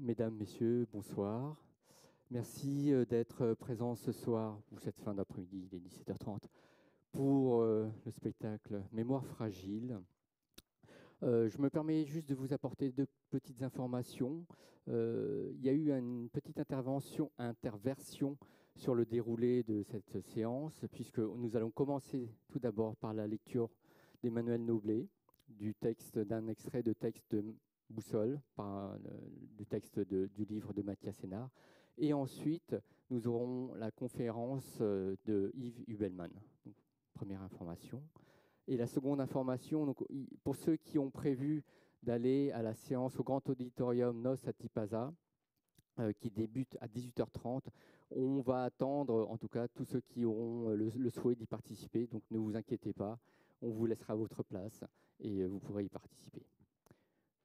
Mesdames, Messieurs, bonsoir. Merci euh, d'être euh, présents ce soir ou cette fin d'après-midi, il est 17h30, pour euh, le spectacle Mémoire fragile. je me permets juste de vous apporter deux petites informations. il y a eu une petite intervention, interversion sur le déroulé de cette séance, puisque nous allons commencer tout d'abord par la lecture d'Emmanuel Noblet, du texte d'un extrait de texte de Boussole par texte de, du livre de Mathias Sénard. Et ensuite, nous aurons la conférence euh, de Yves Hubelmann. première information. Et la seconde information, donc, pour ceux qui ont prévu d'aller à la séance au grand auditorium Nos à Tipaza, euh, qui débute à 18h30, on va attendre, en tout cas, tous ceux qui auront euh, le, le souhait d'y participer. Donc ne vous inquiétez pas, on vous laissera votre place et vous pourrez y participer.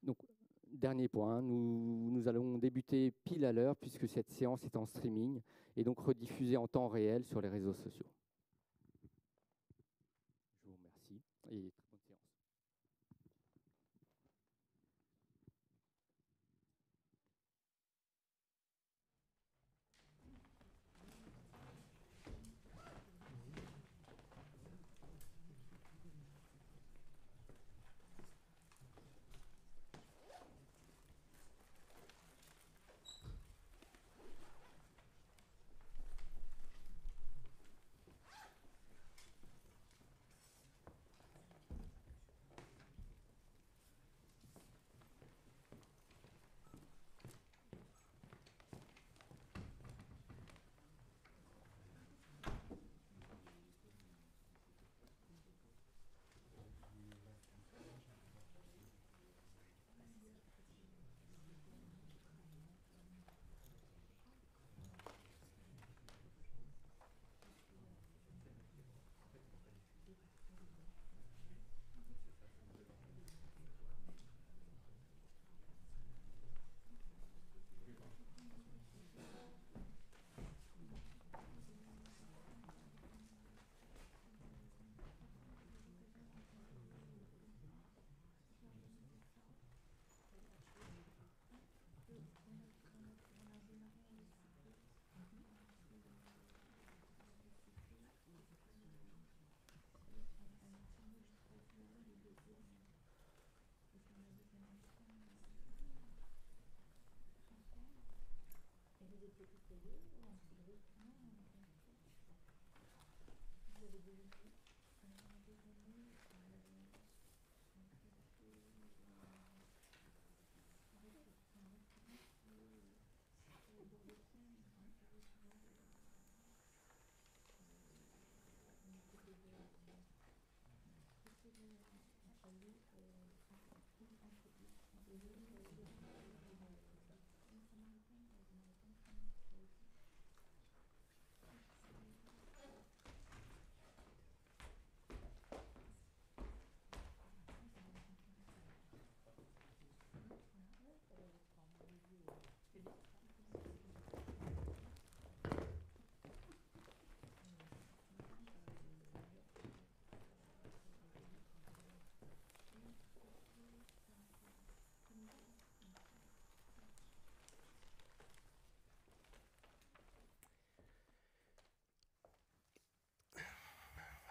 Donc dernier point, hein. nous, allons débuter pile à l'heure puisque cette séance est en streaming et donc rediffusée en temps réel sur les réseaux sociaux. Je vous remercie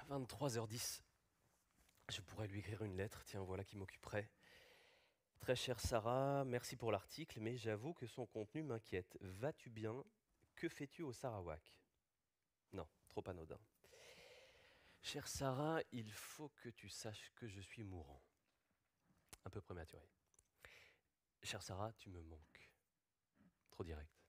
23h10. Je pourrais lui écrire une lettre, tiens, voilà qui m'occuperait. Très chère Sarah, merci pour l'article, mais j'avoue que son contenu m'inquiète. Vas-tu bien Que fais-tu au Sarawak Non, trop anodin. Chère Sarah, il faut que tu saches que je suis mourant. Un peu prématuré. Chère Sarah, tu me manques. Trop direct.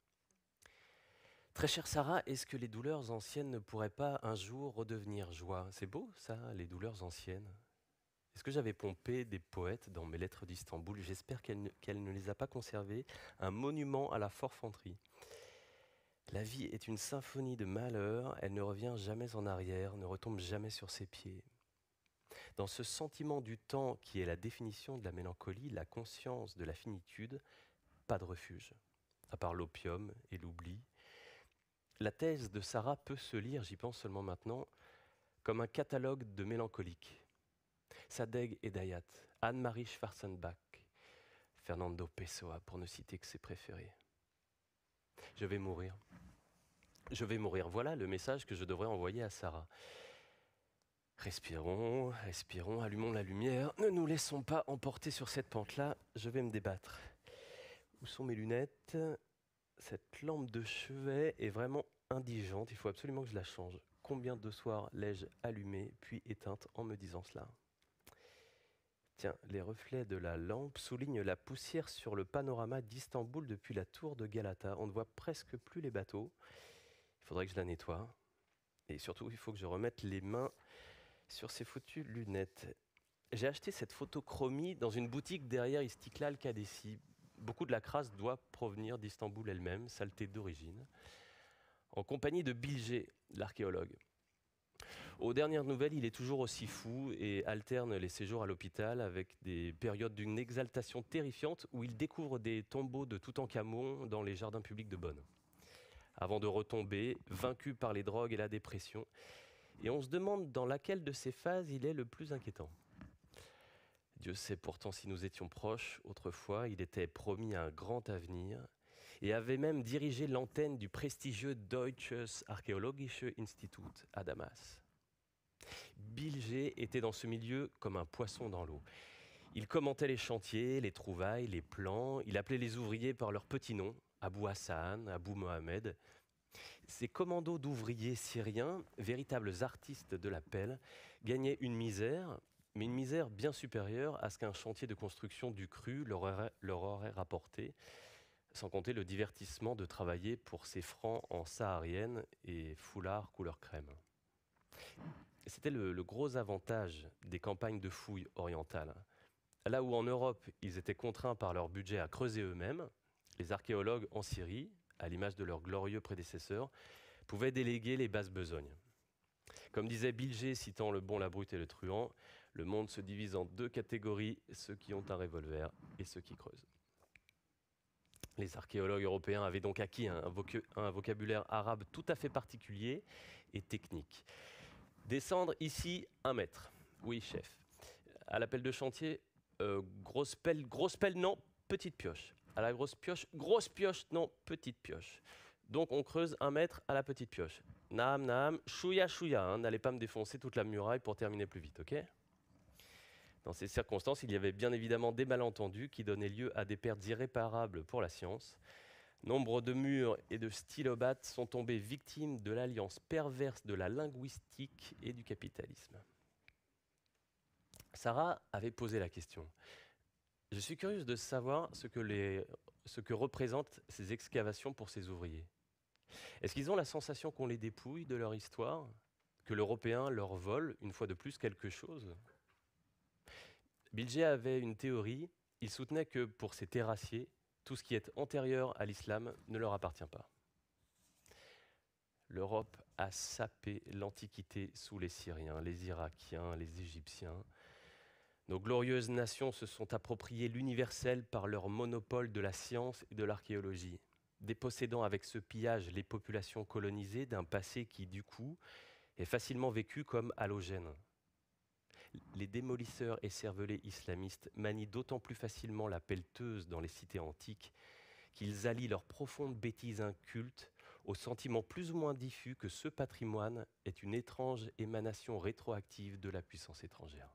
Très chère Sarah, est-ce que les douleurs anciennes ne pourraient pas un jour redevenir joie C'est beau ça, les douleurs anciennes. Est-ce que j'avais pompé des poètes dans mes lettres d'Istanbul J'espère qu'elle ne, les a pas conservées. Un monument à la forfanterie. La vie est une symphonie de malheur, elle ne revient jamais en arrière, ne retombe jamais sur ses pieds. Dans ce sentiment du temps qui est la définition de la mélancolie, la conscience de la finitude, pas de refuge, à part l'opium et l'oubli la thèse de Sarah peut se lire, j'y pense seulement maintenant, comme un catalogue de mélancoliques. Sadeg et Dayat, Anne-Marie Schwarzenbach, Fernando Pessoa, pour ne citer que ses préférés. Je vais mourir. Je vais mourir. Voilà le message que je devrais envoyer à Sarah. Respirons, respirons, allumons la lumière. Ne nous laissons pas emporter sur cette pente-là. Je vais me débattre. Où sont mes lunettes cette lampe de chevet est vraiment indigente, il faut absolument que je la change. Combien de soirs l'ai-je allumée puis éteinte en me disant cela Tiens, les reflets de la lampe soulignent la poussière sur le panorama d'Istanbul depuis la tour de Galata. On ne voit presque plus les bateaux. Il faudrait que je la nettoie. Et surtout, il faut que je remette les mains sur ces foutues lunettes. J'ai acheté cette photochromie dans une boutique derrière Istiklal Kadesi. Beaucoup de la crasse doit provenir d'Istanbul elle-même, saleté d'origine, en compagnie de Bilge, l'archéologue. Aux dernières nouvelles, il est toujours aussi fou et alterne les séjours à l'hôpital avec des périodes d'une exaltation terrifiante où il découvre des tombeaux de tout Toutankhamon dans les jardins publics de Bonn. Avant de retomber, vaincu par les drogues et la dépression, et on se demande dans laquelle de ces phases il est le plus inquiétant. Dieu sait pourtant si nous étions proches, autrefois, il était promis un grand avenir et avait même dirigé l'antenne du prestigieux Deutsches Archäologische Institut à Damas. Bilger était dans ce milieu comme un poisson dans l'eau. Il commentait les chantiers, les trouvailles, les plans, il appelait les ouvriers par leurs petits noms, Abou Hassan, Abou Mohamed. Ces commandos d'ouvriers syriens, véritables artistes de la pelle, gagnaient une misère mais une misère bien supérieure à ce qu'un chantier de construction du cru leur aurait, rapporté, sans compter le divertissement de travailler pour ces francs en saharienne et foulard couleur crème. C'était le, le gros avantage des campagnes de fouilles orientales. Là où en Europe, ils étaient contraints par leur budget à creuser eux-mêmes, les archéologues en Syrie, à l'image de leurs glorieux prédécesseurs, pouvaient déléguer les basses besognes. Comme disait Bilger, citant le bon, la brute et le truand, le monde se divise en deux catégories, ceux qui ont un revolver et ceux qui creusent. Les archéologues européens avaient donc acquis un, vocabulaire arabe tout à fait particulier et technique. Descendre ici un mètre. Oui, chef. À l'appel de chantier, euh, grosse pelle, grosse pelle, non, petite pioche. À la grosse pioche, grosse pioche, non, petite pioche. Donc on creuse un mètre à la petite pioche. Naam, naam, chouya, chouya, hein, n'allez pas me défoncer toute la muraille pour terminer plus vite, ok dans ces circonstances, il y avait bien évidemment des malentendus qui donnaient lieu à des pertes irréparables pour la science. Nombre de murs et de stylobates sont tombés victimes de l'alliance perverse de la linguistique et du capitalisme. Sarah avait posé la question. Je suis curieuse de savoir ce que, ce que représentent ces excavations pour ces ouvriers. Est-ce qu'ils ont la sensation qu'on les dépouille de leur histoire, que l'Européen leur vole une fois de plus quelque chose Bilge avait une théorie. Il soutenait que pour ces terrassiers, tout ce qui est antérieur à l'islam ne leur appartient pas. L'Europe a sapé l'Antiquité sous les Syriens, les Irakiens, les Égyptiens. Nos glorieuses nations se sont appropriées l'universel par leur monopole de la science et de l'archéologie, dépossédant avec ce pillage les populations colonisées d'un passé qui, du coup, est facilement vécu comme halogène, les démolisseurs et cervelés islamistes manient d'autant plus facilement la pelleteuse dans les cités antiques qu'ils allient leur profonde bêtise inculte au sentiment plus ou moins diffus que ce patrimoine est une étrange émanation rétroactive de la puissance étrangère.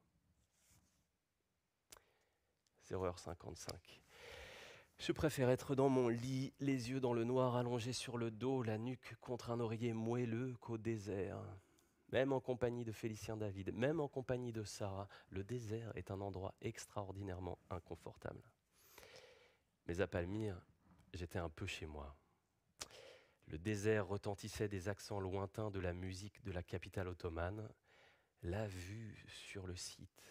0 55 Je préfère être dans mon lit, les yeux dans le noir allongés sur le dos, la nuque contre un oreiller moelleux qu'au désert. Même en compagnie de Félicien David, même en compagnie de Sarah, le désert est un endroit extraordinairement inconfortable. Mais à Palmyre, j'étais un peu chez moi. Le désert retentissait des accents lointains de la musique de la capitale ottomane. La vue sur le site,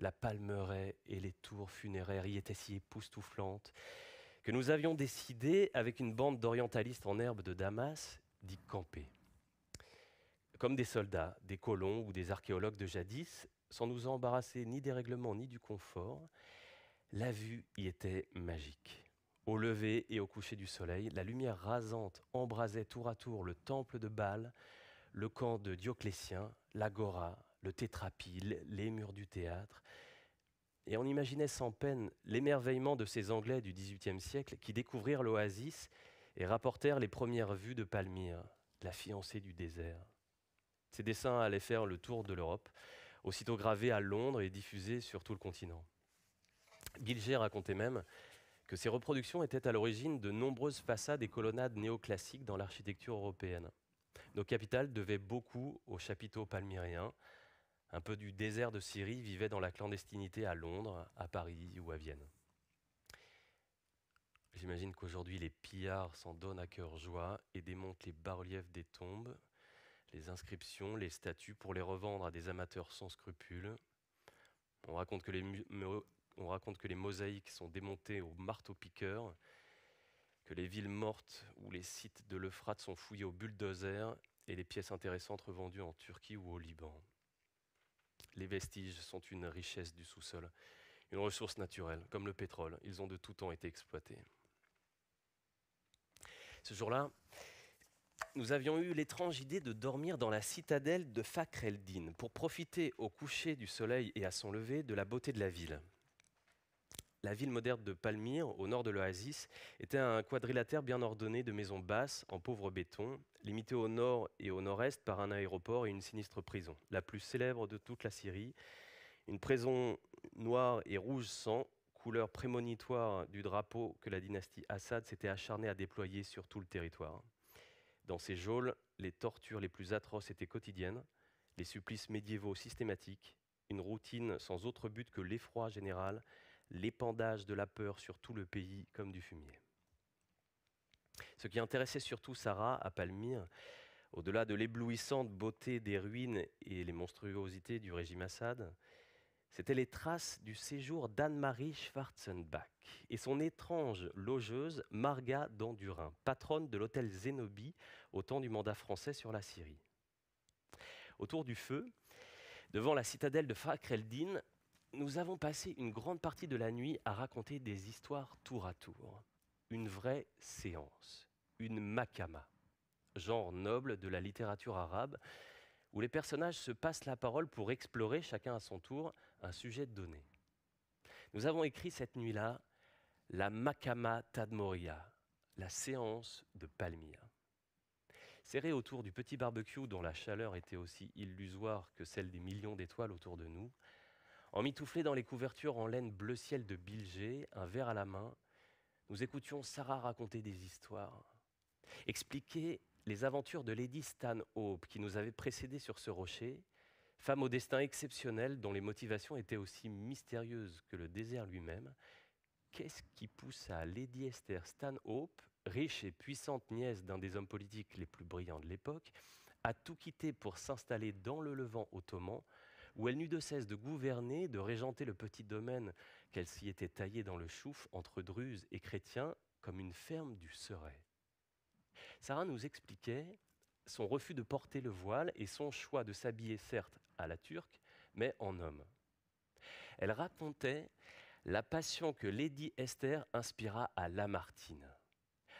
la palmeraie et les tours funéraires y étaient si époustouflantes que nous avions décidé, avec une bande d'orientalistes en herbe de Damas, d'y camper comme des soldats, des colons ou des archéologues de jadis, sans nous embarrasser ni des règlements ni du confort, la vue y était magique. Au lever et au coucher du soleil, la lumière rasante embrasait tour à tour le temple de Baal, le camp de Dioclétien, l'agora, le tétrapile, les murs du théâtre. Et on imaginait sans peine l'émerveillement de ces Anglais du XVIIIe siècle qui découvrirent l'oasis et rapportèrent les premières vues de Palmyre, la fiancée du désert. Ses dessins allaient faire le tour de l'Europe, aussitôt gravés à Londres et diffusés sur tout le continent. Bilger racontait même que ces reproductions étaient à l'origine de nombreuses façades et colonnades néoclassiques dans l'architecture européenne. Nos capitales devaient beaucoup aux chapiteaux palmyriens. Un peu du désert de Syrie vivait dans la clandestinité à Londres, à Paris ou à Vienne. J'imagine qu'aujourd'hui les pillards s'en donnent à cœur joie et démontent les bas-reliefs des tombes les inscriptions, les statues pour les revendre à des amateurs sans scrupules. On raconte que les, on raconte que les mosaïques sont démontées au marteau-piqueur, que les villes mortes ou les sites de l'Euphrate sont fouillés au bulldozer et les pièces intéressantes revendues en Turquie ou au Liban. Les vestiges sont une richesse du sous-sol, une ressource naturelle, comme le pétrole. Ils ont de tout temps été exploités. Ce jour-là, nous avions eu l'étrange idée de dormir dans la citadelle de Fakreldin pour profiter au coucher du soleil et à son lever de la beauté de la ville. La ville moderne de Palmyre, au nord de l'oasis, était un quadrilatère bien ordonné de maisons basses en pauvre béton, limité au nord et au nord-est par un aéroport et une sinistre prison, la plus célèbre de toute la Syrie, une prison noire et rouge sang, couleur prémonitoire du drapeau que la dynastie Assad s'était acharnée à déployer sur tout le territoire. Dans ces geôles, les tortures les plus atroces étaient quotidiennes, les supplices médiévaux systématiques, une routine sans autre but que l'effroi général, l'épandage de la peur sur tout le pays comme du fumier. Ce qui intéressait surtout Sarah à Palmyre, au-delà de l'éblouissante beauté des ruines et les monstruosités du régime Assad, c'était les traces du séjour d'Anne-Marie Schwarzenbach et son étrange logeuse Marga d'Andurin, patronne de l'hôtel Zenobi au temps du mandat français sur la Syrie. Autour du feu, devant la citadelle de Fakreldin, nous avons passé une grande partie de la nuit à raconter des histoires tour à tour. Une vraie séance, une makama, genre noble de la littérature arabe, où les personnages se passent la parole pour explorer chacun à son tour un sujet de donné. Nous avons écrit cette nuit-là la Makama Tadmoria, la séance de Palmyra. Serrés autour du petit barbecue dont la chaleur était aussi illusoire que celle des millions d'étoiles autour de nous, emmitouflés dans les couvertures en laine bleu ciel de Bilger, un verre à la main, nous écoutions Sarah raconter des histoires, expliquer les aventures de Lady Stanhope qui nous avait précédés sur ce rocher, femme au destin exceptionnel dont les motivations étaient aussi mystérieuses que le désert lui-même, qu'est-ce qui poussa Lady Esther Stanhope, riche et puissante nièce d'un des hommes politiques les plus brillants de l'époque, à tout quitter pour s'installer dans le Levant ottoman, où elle n'eut de cesse de gouverner, de régenter le petit domaine qu'elle s'y était taillé dans le chouf entre druze et chrétiens, comme une ferme du serai Sarah nous expliquait son refus de porter le voile et son choix de s'habiller certes à la turque, mais en homme. Elle racontait la passion que Lady Esther inspira à Lamartine.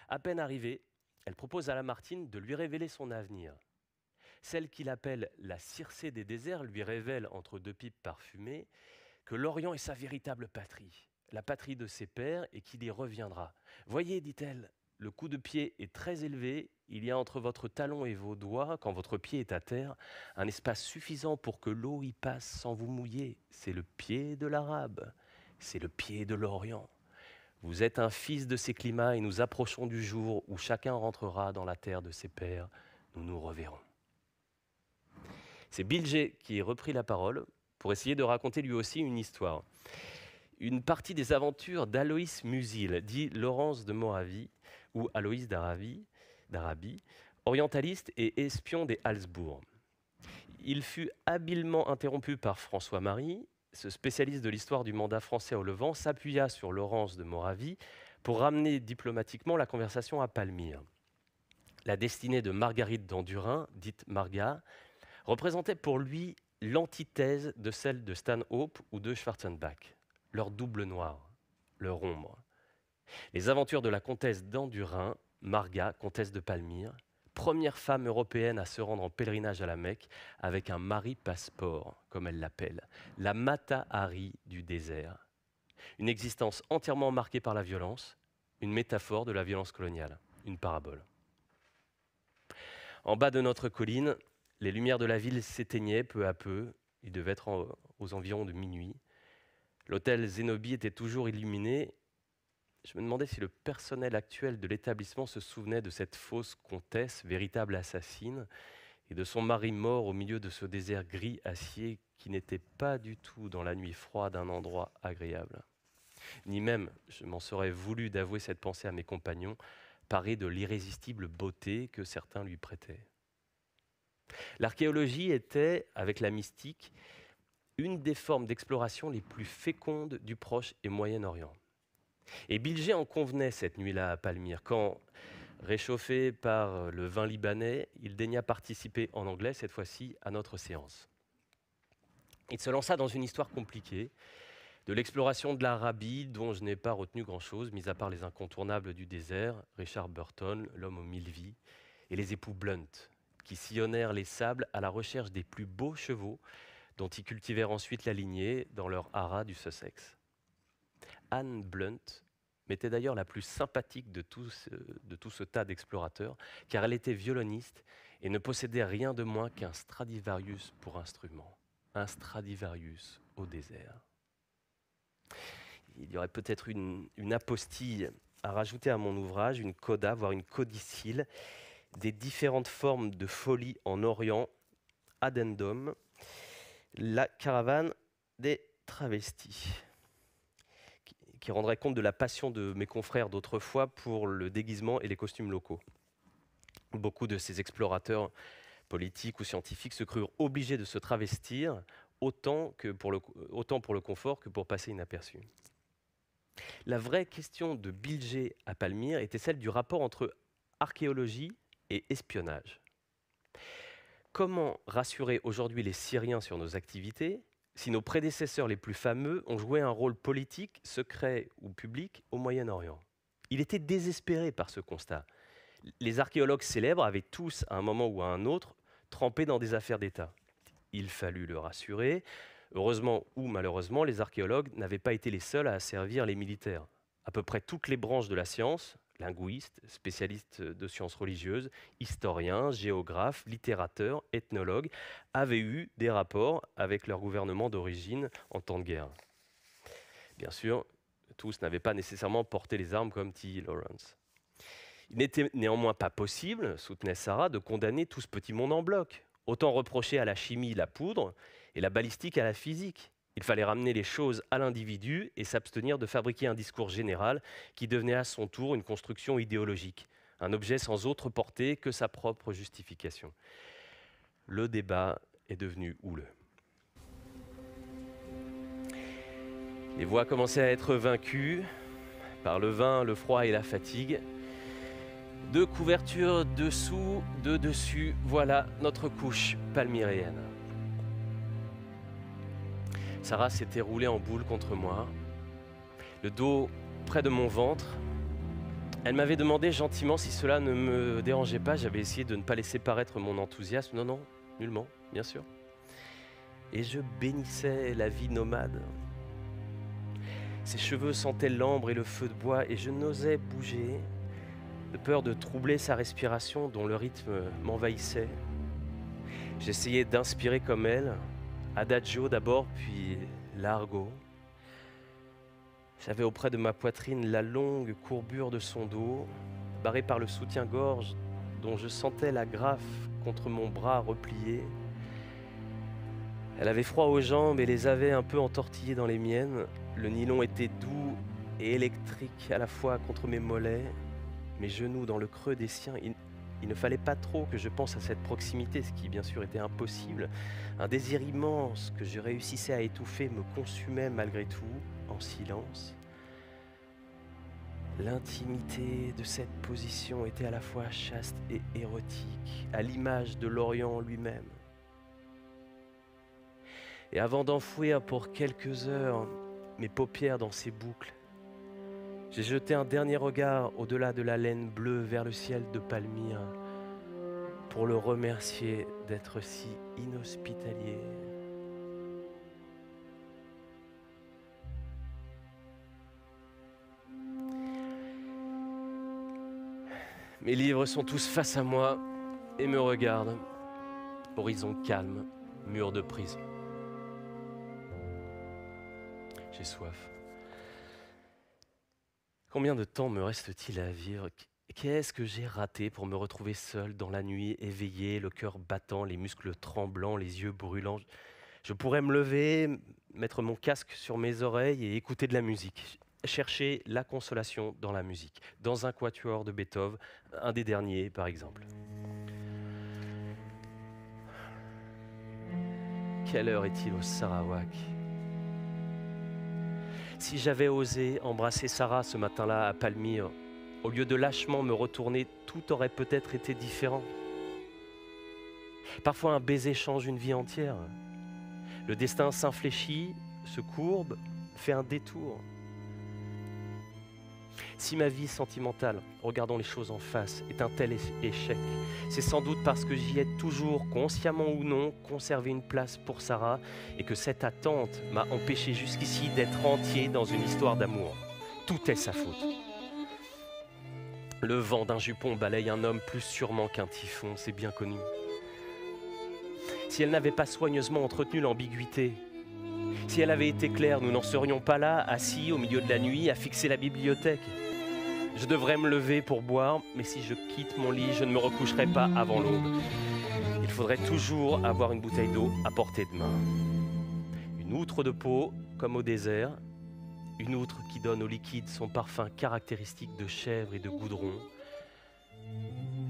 À peine arrivée, elle propose à Lamartine de lui révéler son avenir. Celle qu'il appelle la Circé des déserts lui révèle, entre deux pipes parfumées, que l'Orient est sa véritable patrie, la patrie de ses pères, et qu'il y reviendra. Voyez, dit-elle, le coup de pied est très élevé, il y a entre votre talon et vos doigts, quand votre pied est à terre, un espace suffisant pour que l'eau y passe sans vous mouiller. C'est le pied de l'arabe, c'est le pied de l'Orient. Vous êtes un fils de ces climats et nous approchons du jour où chacun rentrera dans la terre de ses pères. Nous nous reverrons. C'est Bill qui a repris la parole pour essayer de raconter lui aussi une histoire. Une partie des aventures d'Aloïs Musil, dit Laurence de Moravie, ou Aloïs d'Arabie, orientaliste et espion des Habsbourg. Il fut habilement interrompu par François-Marie, ce spécialiste de l'histoire du mandat français au Levant s'appuya sur Laurence de Moravie pour ramener diplomatiquement la conversation à Palmyre. La destinée de Marguerite d'Andurin, dite Marga, représentait pour lui l'antithèse de celle de Stanhope ou de Schwarzenbach, leur double noir, leur ombre. Les aventures de la comtesse d'Andurin, Marga, comtesse de Palmyre, première femme européenne à se rendre en pèlerinage à la Mecque avec un mari-passeport, comme elle l'appelle, la Matahari du désert. Une existence entièrement marquée par la violence, une métaphore de la violence coloniale, une parabole. En bas de notre colline, les lumières de la ville s'éteignaient peu à peu, il devait être aux environs de minuit. L'hôtel Zenobi était toujours illuminé je me demandais si le personnel actuel de l'établissement se souvenait de cette fausse comtesse, véritable assassine, et de son mari mort au milieu de ce désert gris acier qui n'était pas du tout dans la nuit froide un endroit agréable. Ni même, je m'en serais voulu d'avouer cette pensée à mes compagnons, parés de l'irrésistible beauté que certains lui prêtaient. L'archéologie était, avec la mystique, une des formes d'exploration les plus fécondes du Proche et Moyen-Orient. Et Bilger en convenait cette nuit-là à Palmyre, quand, réchauffé par le vin libanais, il daigna participer en anglais, cette fois-ci, à notre séance. Il se lança dans une histoire compliquée, de l'exploration de l'Arabie, dont je n'ai pas retenu grand-chose, mis à part les incontournables du désert, Richard Burton, l'homme aux mille vies, et les époux Blunt, qui sillonnèrent les sables à la recherche des plus beaux chevaux, dont ils cultivèrent ensuite la lignée dans leur haras du Sussex. Anne Blunt, m'était d'ailleurs la plus sympathique de tout ce, tas d'explorateurs, car elle était violoniste et ne possédait rien de moins qu'un Stradivarius pour instrument, un Stradivarius au désert. Il y aurait peut-être une, apostille à rajouter à mon ouvrage, une coda, voire une codicile, des différentes formes de folie en Orient, addendum, la caravane des travestis qui rendrait compte de la passion de mes confrères d'autrefois pour le déguisement et les costumes locaux. Beaucoup de ces explorateurs politiques ou scientifiques se crurent obligés de se travestir autant, que pour, le, autant pour le confort que pour passer inaperçu. La vraie question de Bilger à Palmyre était celle du rapport entre archéologie et espionnage. Comment rassurer aujourd'hui les Syriens sur nos activités si nos prédécesseurs les plus fameux ont joué un rôle politique, secret ou public au Moyen-Orient. Il était désespéré par ce constat. Les archéologues célèbres avaient tous, à un moment ou à un autre, trempé dans des affaires d'État. Il fallut le rassurer. Heureusement ou malheureusement, les archéologues n'avaient pas été les seuls à asservir les militaires. À peu près toutes les branches de la science, linguiste, spécialiste de sciences religieuses, historien, géographe, littérateur, ethnologue, avaient eu des rapports avec leur gouvernement d'origine en temps de guerre. Bien sûr, tous n'avaient pas nécessairement porté les armes comme T. E. Lawrence. Il n'était néanmoins pas possible, soutenait Sarah, de condamner tout ce petit monde en bloc. Autant reprocher à la chimie la poudre et la balistique à la physique. Il fallait ramener les choses à l'individu et s'abstenir de fabriquer un discours général qui devenait à son tour une construction idéologique, un objet sans autre portée que sa propre justification. Le débat est devenu houleux. Les voix commençaient à être vaincues par le vin, le froid et la fatigue. Deux couvertures dessous, de dessus, voilà notre couche palmyréenne. Sarah s'était roulée en boule contre moi, le dos près de mon ventre. Elle m'avait demandé gentiment si cela ne me dérangeait pas. J'avais essayé de ne pas laisser paraître mon enthousiasme. Non, non, nullement, bien sûr. Et je bénissais la vie nomade. Ses cheveux sentaient l'ambre et le feu de bois et je n'osais bouger, de peur de troubler sa respiration dont le rythme m'envahissait. J'essayais d'inspirer comme elle, Adagio d'abord, puis largo. J'avais auprès de ma poitrine la longue courbure de son dos, barrée par le soutien-gorge dont je sentais la graffe contre mon bras replié. Elle avait froid aux jambes et les avait un peu entortillées dans les miennes. Le nylon était doux et électrique à la fois contre mes mollets, mes genoux dans le creux des siens. Il ne fallait pas trop que je pense à cette proximité, ce qui bien sûr était impossible. Un désir immense que je réussissais à étouffer me consumait malgré tout, en silence. L'intimité de cette position était à la fois chaste et érotique, à l'image de l'Orient lui-même. Et avant d'enfouir pour quelques heures mes paupières dans ses boucles, j'ai jeté un dernier regard au-delà de la laine bleue vers le ciel de Palmyre pour le remercier d'être si inhospitalier. Mes livres sont tous face à moi et me regardent. Horizon calme, mur de prison. J'ai soif. Combien de temps me reste-t-il à vivre Qu'est-ce que j'ai raté pour me retrouver seul dans la nuit, éveillé, le cœur battant, les muscles tremblants, les yeux brûlants Je pourrais me lever, mettre mon casque sur mes oreilles et écouter de la musique. Chercher la consolation dans la musique, dans un quatuor de Beethoven, un des derniers par exemple. Quelle heure est-il au Sarawak si j'avais osé embrasser Sarah ce matin-là à Palmyre, au lieu de lâchement me retourner, tout aurait peut-être été différent. Parfois un baiser change une vie entière. Le destin s'infléchit, se courbe, fait un détour. Si ma vie sentimentale, regardons les choses en face, est un tel échec, c'est sans doute parce que j'y ai toujours, consciemment ou non, conservé une place pour Sarah et que cette attente m'a empêché jusqu'ici d'être entier dans une histoire d'amour. Tout est sa faute. Le vent d'un jupon balaye un homme plus sûrement qu'un typhon, c'est bien connu. Si elle n'avait pas soigneusement entretenu l'ambiguïté, si elle avait été claire, nous n'en serions pas là, assis au milieu de la nuit, à fixer la bibliothèque. Je devrais me lever pour boire, mais si je quitte mon lit, je ne me recoucherai pas avant l'aube. Il faudrait toujours avoir une bouteille d'eau à portée de main. Une outre de peau, comme au désert, une outre qui donne au liquide son parfum caractéristique de chèvre et de goudron,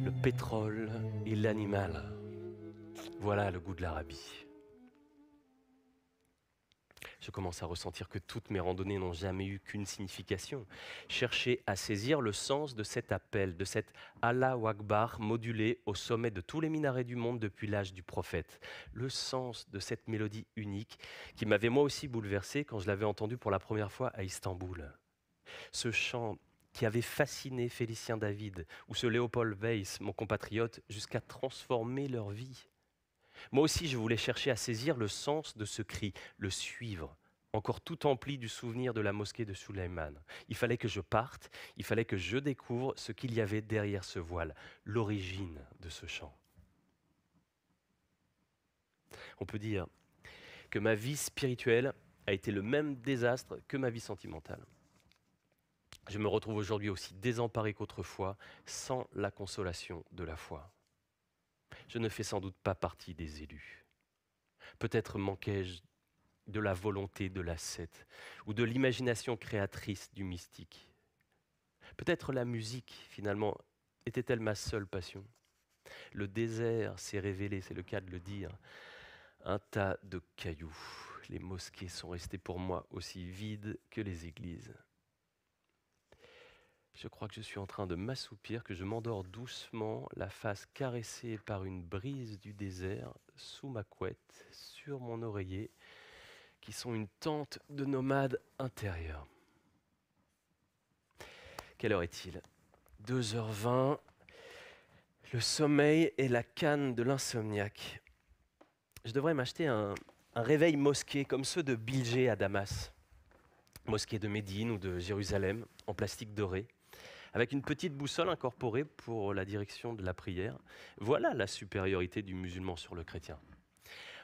le pétrole et l'animal. Voilà le goût de l'Arabie. Je commence à ressentir que toutes mes randonnées n'ont jamais eu qu'une signification. Chercher à saisir le sens de cet appel, de cet Allah Akbar modulé au sommet de tous les minarets du monde depuis l'âge du prophète. Le sens de cette mélodie unique qui m'avait moi aussi bouleversé quand je l'avais entendue pour la première fois à Istanbul. Ce chant qui avait fasciné Félicien David ou ce Léopold Weiss, mon compatriote, jusqu'à transformer leur vie. Moi aussi, je voulais chercher à saisir le sens de ce cri, le suivre, encore tout empli du souvenir de la mosquée de Suleiman. Il fallait que je parte, il fallait que je découvre ce qu'il y avait derrière ce voile, l'origine de ce chant. On peut dire que ma vie spirituelle a été le même désastre que ma vie sentimentale. Je me retrouve aujourd'hui aussi désemparé qu'autrefois, sans la consolation de la foi. Je ne fais sans doute pas partie des élus. Peut-être manquais-je de la volonté de l'ascète ou de l'imagination créatrice du mystique. Peut-être la musique, finalement, était-elle ma seule passion Le désert s'est révélé, c'est le cas de le dire, un tas de cailloux. Les mosquées sont restées pour moi aussi vides que les églises. Je crois que je suis en train de m'assoupir, que je m'endors doucement, la face caressée par une brise du désert, sous ma couette, sur mon oreiller, qui sont une tente de nomade intérieur. Quelle heure est-il 2h20. Le sommeil est la canne de l'insomniaque. Je devrais m'acheter un, réveil mosquée comme ceux de Bilger à Damas, mosquée de Médine ou de Jérusalem, en plastique doré avec une petite boussole incorporée pour la direction de la prière. Voilà la supériorité du musulman sur le chrétien.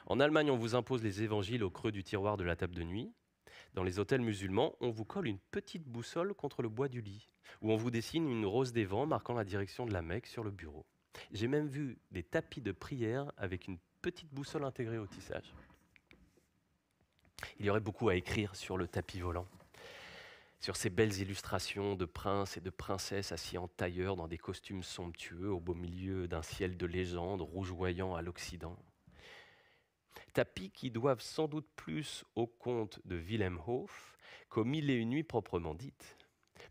En Allemagne, on vous impose les évangiles au creux du tiroir de la table de nuit. Dans les hôtels musulmans, on vous colle une petite boussole contre le bois du lit, ou on vous dessine une rose des vents marquant la direction de la Mecque sur le bureau. J'ai même vu des tapis de prière avec une petite boussole intégrée au tissage. Il y aurait beaucoup à écrire sur le tapis volant sur ces belles illustrations de princes et de princesses assis en tailleur dans des costumes somptueux au beau milieu d'un ciel de légende rougeoyant à l'Occident. Tapis qui doivent sans doute plus au conte de Wilhelm Hof qu'aux mille et une nuits proprement dites,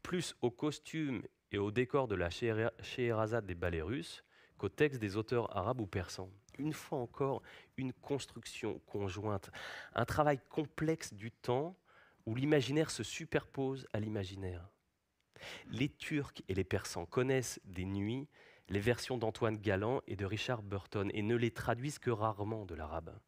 plus aux costumes et aux décors de la Scheherazade des ballets russes qu'aux textes des auteurs arabes ou persans. Une fois encore, une construction conjointe, un travail complexe du temps où l'imaginaire se superpose à l'imaginaire. Les Turcs et les Persans connaissent des nuits les versions d'Antoine Galland et de Richard Burton et ne les traduisent que rarement de l'arabe.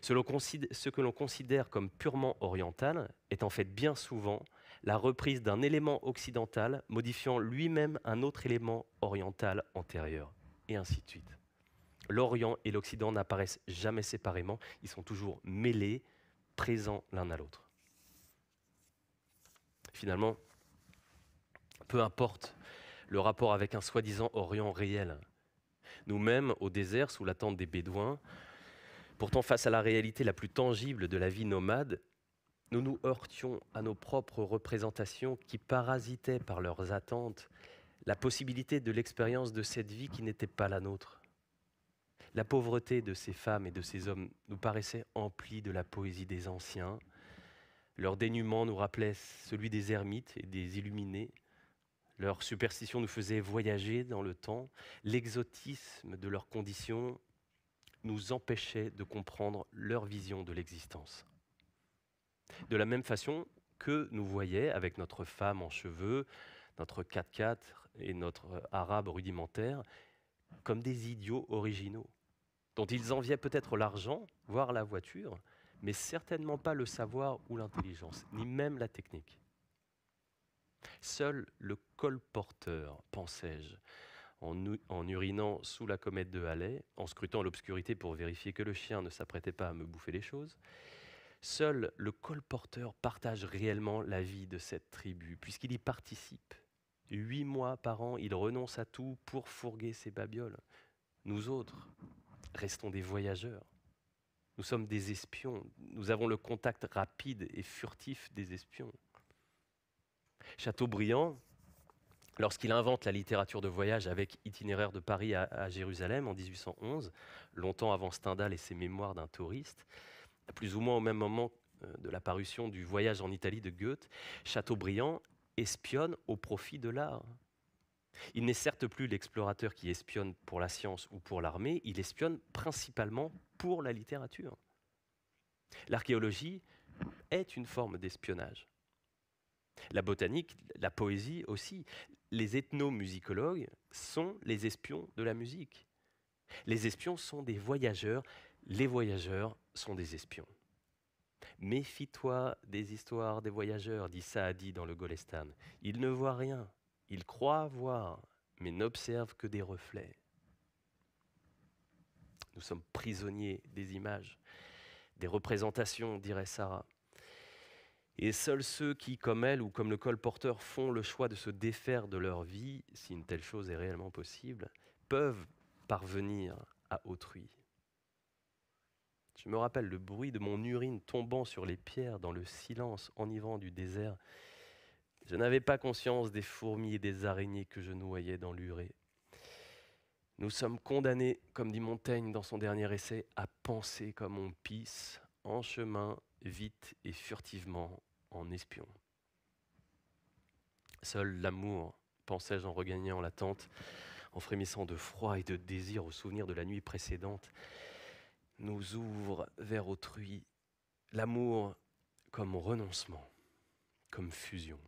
Ce que l'on considère comme purement oriental est en fait bien souvent la reprise d'un élément occidental modifiant lui-même un autre élément oriental antérieur, et ainsi de suite. L'Orient et l'Occident n'apparaissent jamais séparément, ils sont toujours mêlés, présents l'un à l'autre. Finalement, peu importe le rapport avec un soi-disant Orient réel. Nous-mêmes, au désert, sous l'attente des Bédouins, pourtant face à la réalité la plus tangible de la vie nomade, nous nous heurtions à nos propres représentations qui parasitaient par leurs attentes la possibilité de l'expérience de cette vie qui n'était pas la nôtre. La pauvreté de ces femmes et de ces hommes nous paraissait emplie de la poésie des anciens, leur dénuement nous rappelait celui des ermites et des illuminés. Leur superstition nous faisait voyager dans le temps. L'exotisme de leurs conditions nous empêchait de comprendre leur vision de l'existence. De la même façon que nous voyaient avec notre femme en cheveux, notre 4x4 et notre arabe rudimentaire, comme des idiots originaux, dont ils enviaient peut-être l'argent, voire la voiture, mais certainement pas le savoir ou l'intelligence, ni même la technique. Seul le colporteur, pensais-je, en, urinant sous la comète de Halley, en scrutant l'obscurité pour vérifier que le chien ne s'apprêtait pas à me bouffer les choses, seul le colporteur partage réellement la vie de cette tribu, puisqu'il y participe. Huit mois par an, il renonce à tout pour fourguer ses babioles. Nous autres, restons des voyageurs. Nous sommes des espions. Nous avons le contact rapide et furtif des espions. Chateaubriand, lorsqu'il invente la littérature de voyage avec Itinéraire de Paris à, Jérusalem en 1811, longtemps avant Stendhal et ses mémoires d'un touriste, plus ou moins au même moment euh, de la parution du Voyage en Italie de Goethe, Chateaubriand espionne au profit de l'art. Il n'est certes plus l'explorateur qui espionne pour la science ou pour l'armée, il espionne principalement pour la littérature. L'archéologie est une forme d'espionnage. La botanique, la poésie aussi. Les ethnomusicologues sont les espions de la musique. Les espions sont des voyageurs, les voyageurs sont des espions. Méfie-toi des histoires des voyageurs, dit Saadi dans le Golestan. Ils ne voient rien, il croit voir, mais n'observe que des reflets. Nous sommes prisonniers des images, des représentations, dirait Sarah. Et seuls ceux qui, comme elle ou comme le colporteur, font le choix de se défaire de leur vie, si une telle chose est réellement possible, peuvent parvenir à autrui. Je me rappelle le bruit de mon urine tombant sur les pierres dans le silence enivrant du désert je n'avais pas conscience des fourmis et des araignées que je noyais dans l'urée. Nous sommes condamnés, comme dit Montaigne dans son dernier essai, à penser comme on pisse, en chemin, vite et furtivement, en espion. Seul l'amour, pensais-je en regagnant la tente, en frémissant de froid et de désir au souvenir de la nuit précédente, nous ouvre vers autrui. L'amour comme renoncement, comme fusion.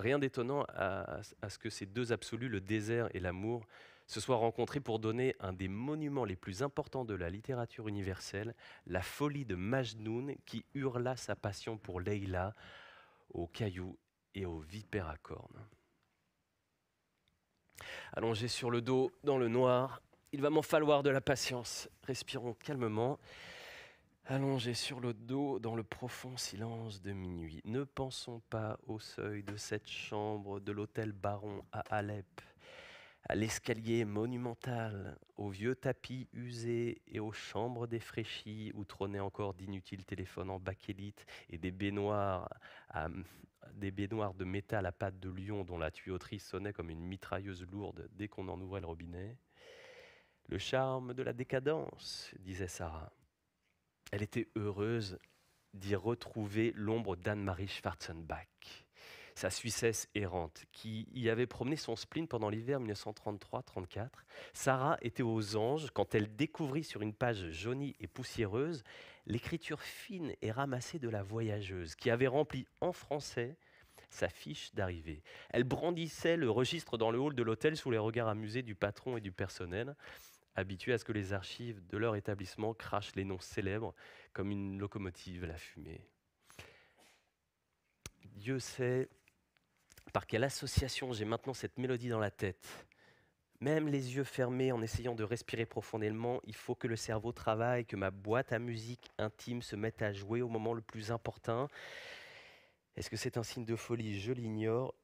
Rien d'étonnant à, ce que ces deux absolus, le désert et l'amour, se soient rencontrés pour donner un des monuments les plus importants de la littérature universelle, la folie de Majnoun qui hurla sa passion pour Leila aux cailloux et aux vipères à cornes. Allongé sur le dos, dans le noir, il va m'en falloir de la patience. Respirons calmement. Allongé sur le dos dans le profond silence de minuit, ne pensons pas au seuil de cette chambre de l'hôtel Baron à Alep, à l'escalier monumental, aux vieux tapis usés et aux chambres défraîchies où trônaient encore d'inutiles téléphones en bakélite et des baignoires, des baignoires de métal à pâte de lion dont la tuyauterie sonnait comme une mitrailleuse lourde dès qu'on en ouvrait le robinet. Le charme de la décadence, disait Sarah. Elle était heureuse d'y retrouver l'ombre d'Anne-Marie Schwarzenbach, sa Suissesse errante, qui y avait promené son spleen pendant l'hiver 1933-34. Sarah était aux anges quand elle découvrit sur une page jaunie et poussiéreuse l'écriture fine et ramassée de la voyageuse, qui avait rempli en français sa fiche d'arrivée. Elle brandissait le registre dans le hall de l'hôtel sous les regards amusés du patron et du personnel habitués à ce que les archives de leur établissement crachent les noms célèbres comme une locomotive à la fumée. Dieu sait par quelle association j'ai maintenant cette mélodie dans la tête. Même les yeux fermés en essayant de respirer profondément, il faut que le cerveau travaille, que ma boîte à musique intime se mette à jouer au moment le plus important. Est-ce que c'est un signe de folie Je l'ignore.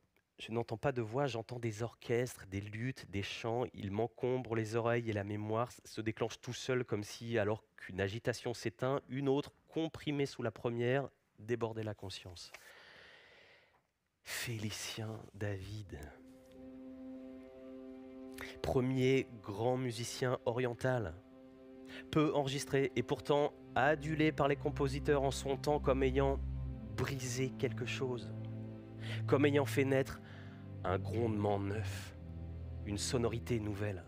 Je n'entends pas de voix, j'entends des orchestres, des luttes, des chants, ils m'encombrent les oreilles et la mémoire se déclenche tout seul comme si, alors qu'une agitation s'éteint, une autre, comprimée sous la première, débordait la conscience. Félicien David. Premier grand musicien oriental, peu enregistré et pourtant adulé par les compositeurs en son temps comme ayant brisé quelque chose, comme ayant fait naître un grondement neuf, une sonorité nouvelle.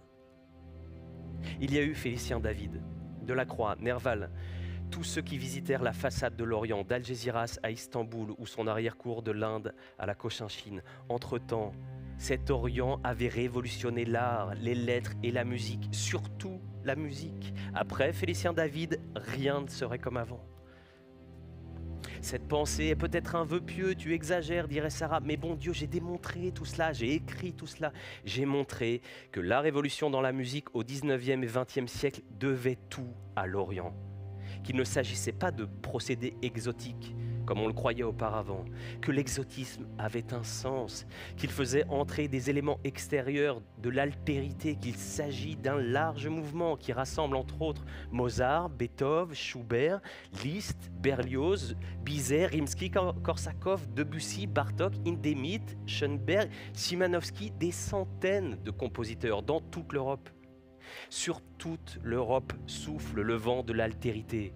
Il y a eu Félicien David, Delacroix, Nerval, tous ceux qui visitèrent la façade de l'Orient, d'Algésiras à Istanbul ou son arrière-cour de l'Inde à la Cochinchine. Entre-temps, cet Orient avait révolutionné l'art, les lettres et la musique, surtout la musique. Après Félicien David, rien ne serait comme avant. Cette pensée est peut-être un vœu pieux, tu exagères, dirait Sarah, mais bon Dieu, j'ai démontré tout cela, j'ai écrit tout cela, j'ai montré que la révolution dans la musique au 19e et 20e siècle devait tout à l'Orient, qu'il ne s'agissait pas de procédés exotiques, comme on le croyait auparavant, que l'exotisme avait un sens, qu'il faisait entrer des éléments extérieurs de l'altérité, qu'il s'agit d'un large mouvement qui rassemble entre autres Mozart, Beethoven, Schubert, Liszt, Berlioz, Bizet, Rimsky-Korsakov, Debussy, Bartok, Indemit, Schoenberg, Szymanowski, des centaines de compositeurs dans toute l'Europe. Sur toute l'Europe souffle le vent de l'altérité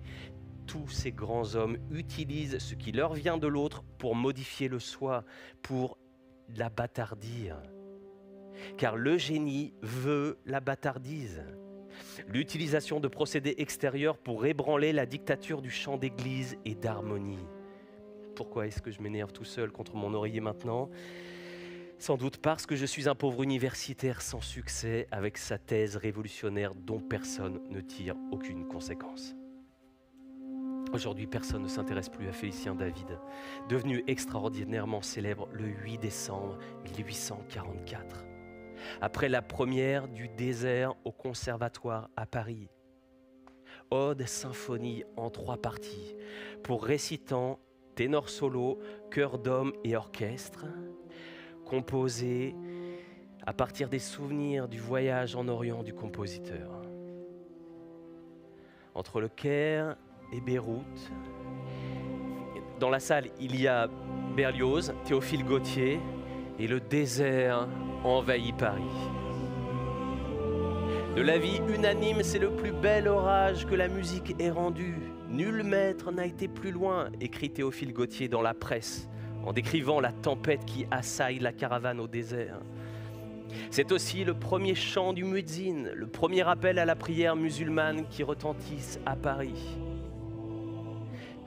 tous ces grands hommes utilisent ce qui leur vient de l'autre pour modifier le soi, pour bâtardir. Car le génie veut la bâtardise. L'utilisation de procédés extérieurs pour ébranler la dictature du chant d'église et d'harmonie. Pourquoi est-ce que je m'énerve tout seul contre mon oreiller maintenant Sans doute parce que je suis un pauvre universitaire sans succès avec sa thèse révolutionnaire dont personne ne tire aucune conséquence. Aujourd'hui, personne ne s'intéresse plus à Félicien David, devenu extraordinairement célèbre le 8 décembre 1844, après la première du désert au Conservatoire à Paris. Ode symphonie en trois parties, pour récitant, ténor solo, chœur d'hommes et orchestre, composée à partir des souvenirs du voyage en Orient du compositeur. Entre le Caire et Beyrouth. Dans la salle, il y a Berlioz, Théophile Gautier, et le désert envahit Paris. De la vie unanime, c'est le plus bel orage que la musique ait rendu. Nul maître n'a été plus loin, écrit Théophile Gautier dans la presse, en décrivant la tempête qui assaille la caravane au désert. C'est aussi le premier chant du muezzin, le premier appel à la prière musulmane qui retentisse à Paris.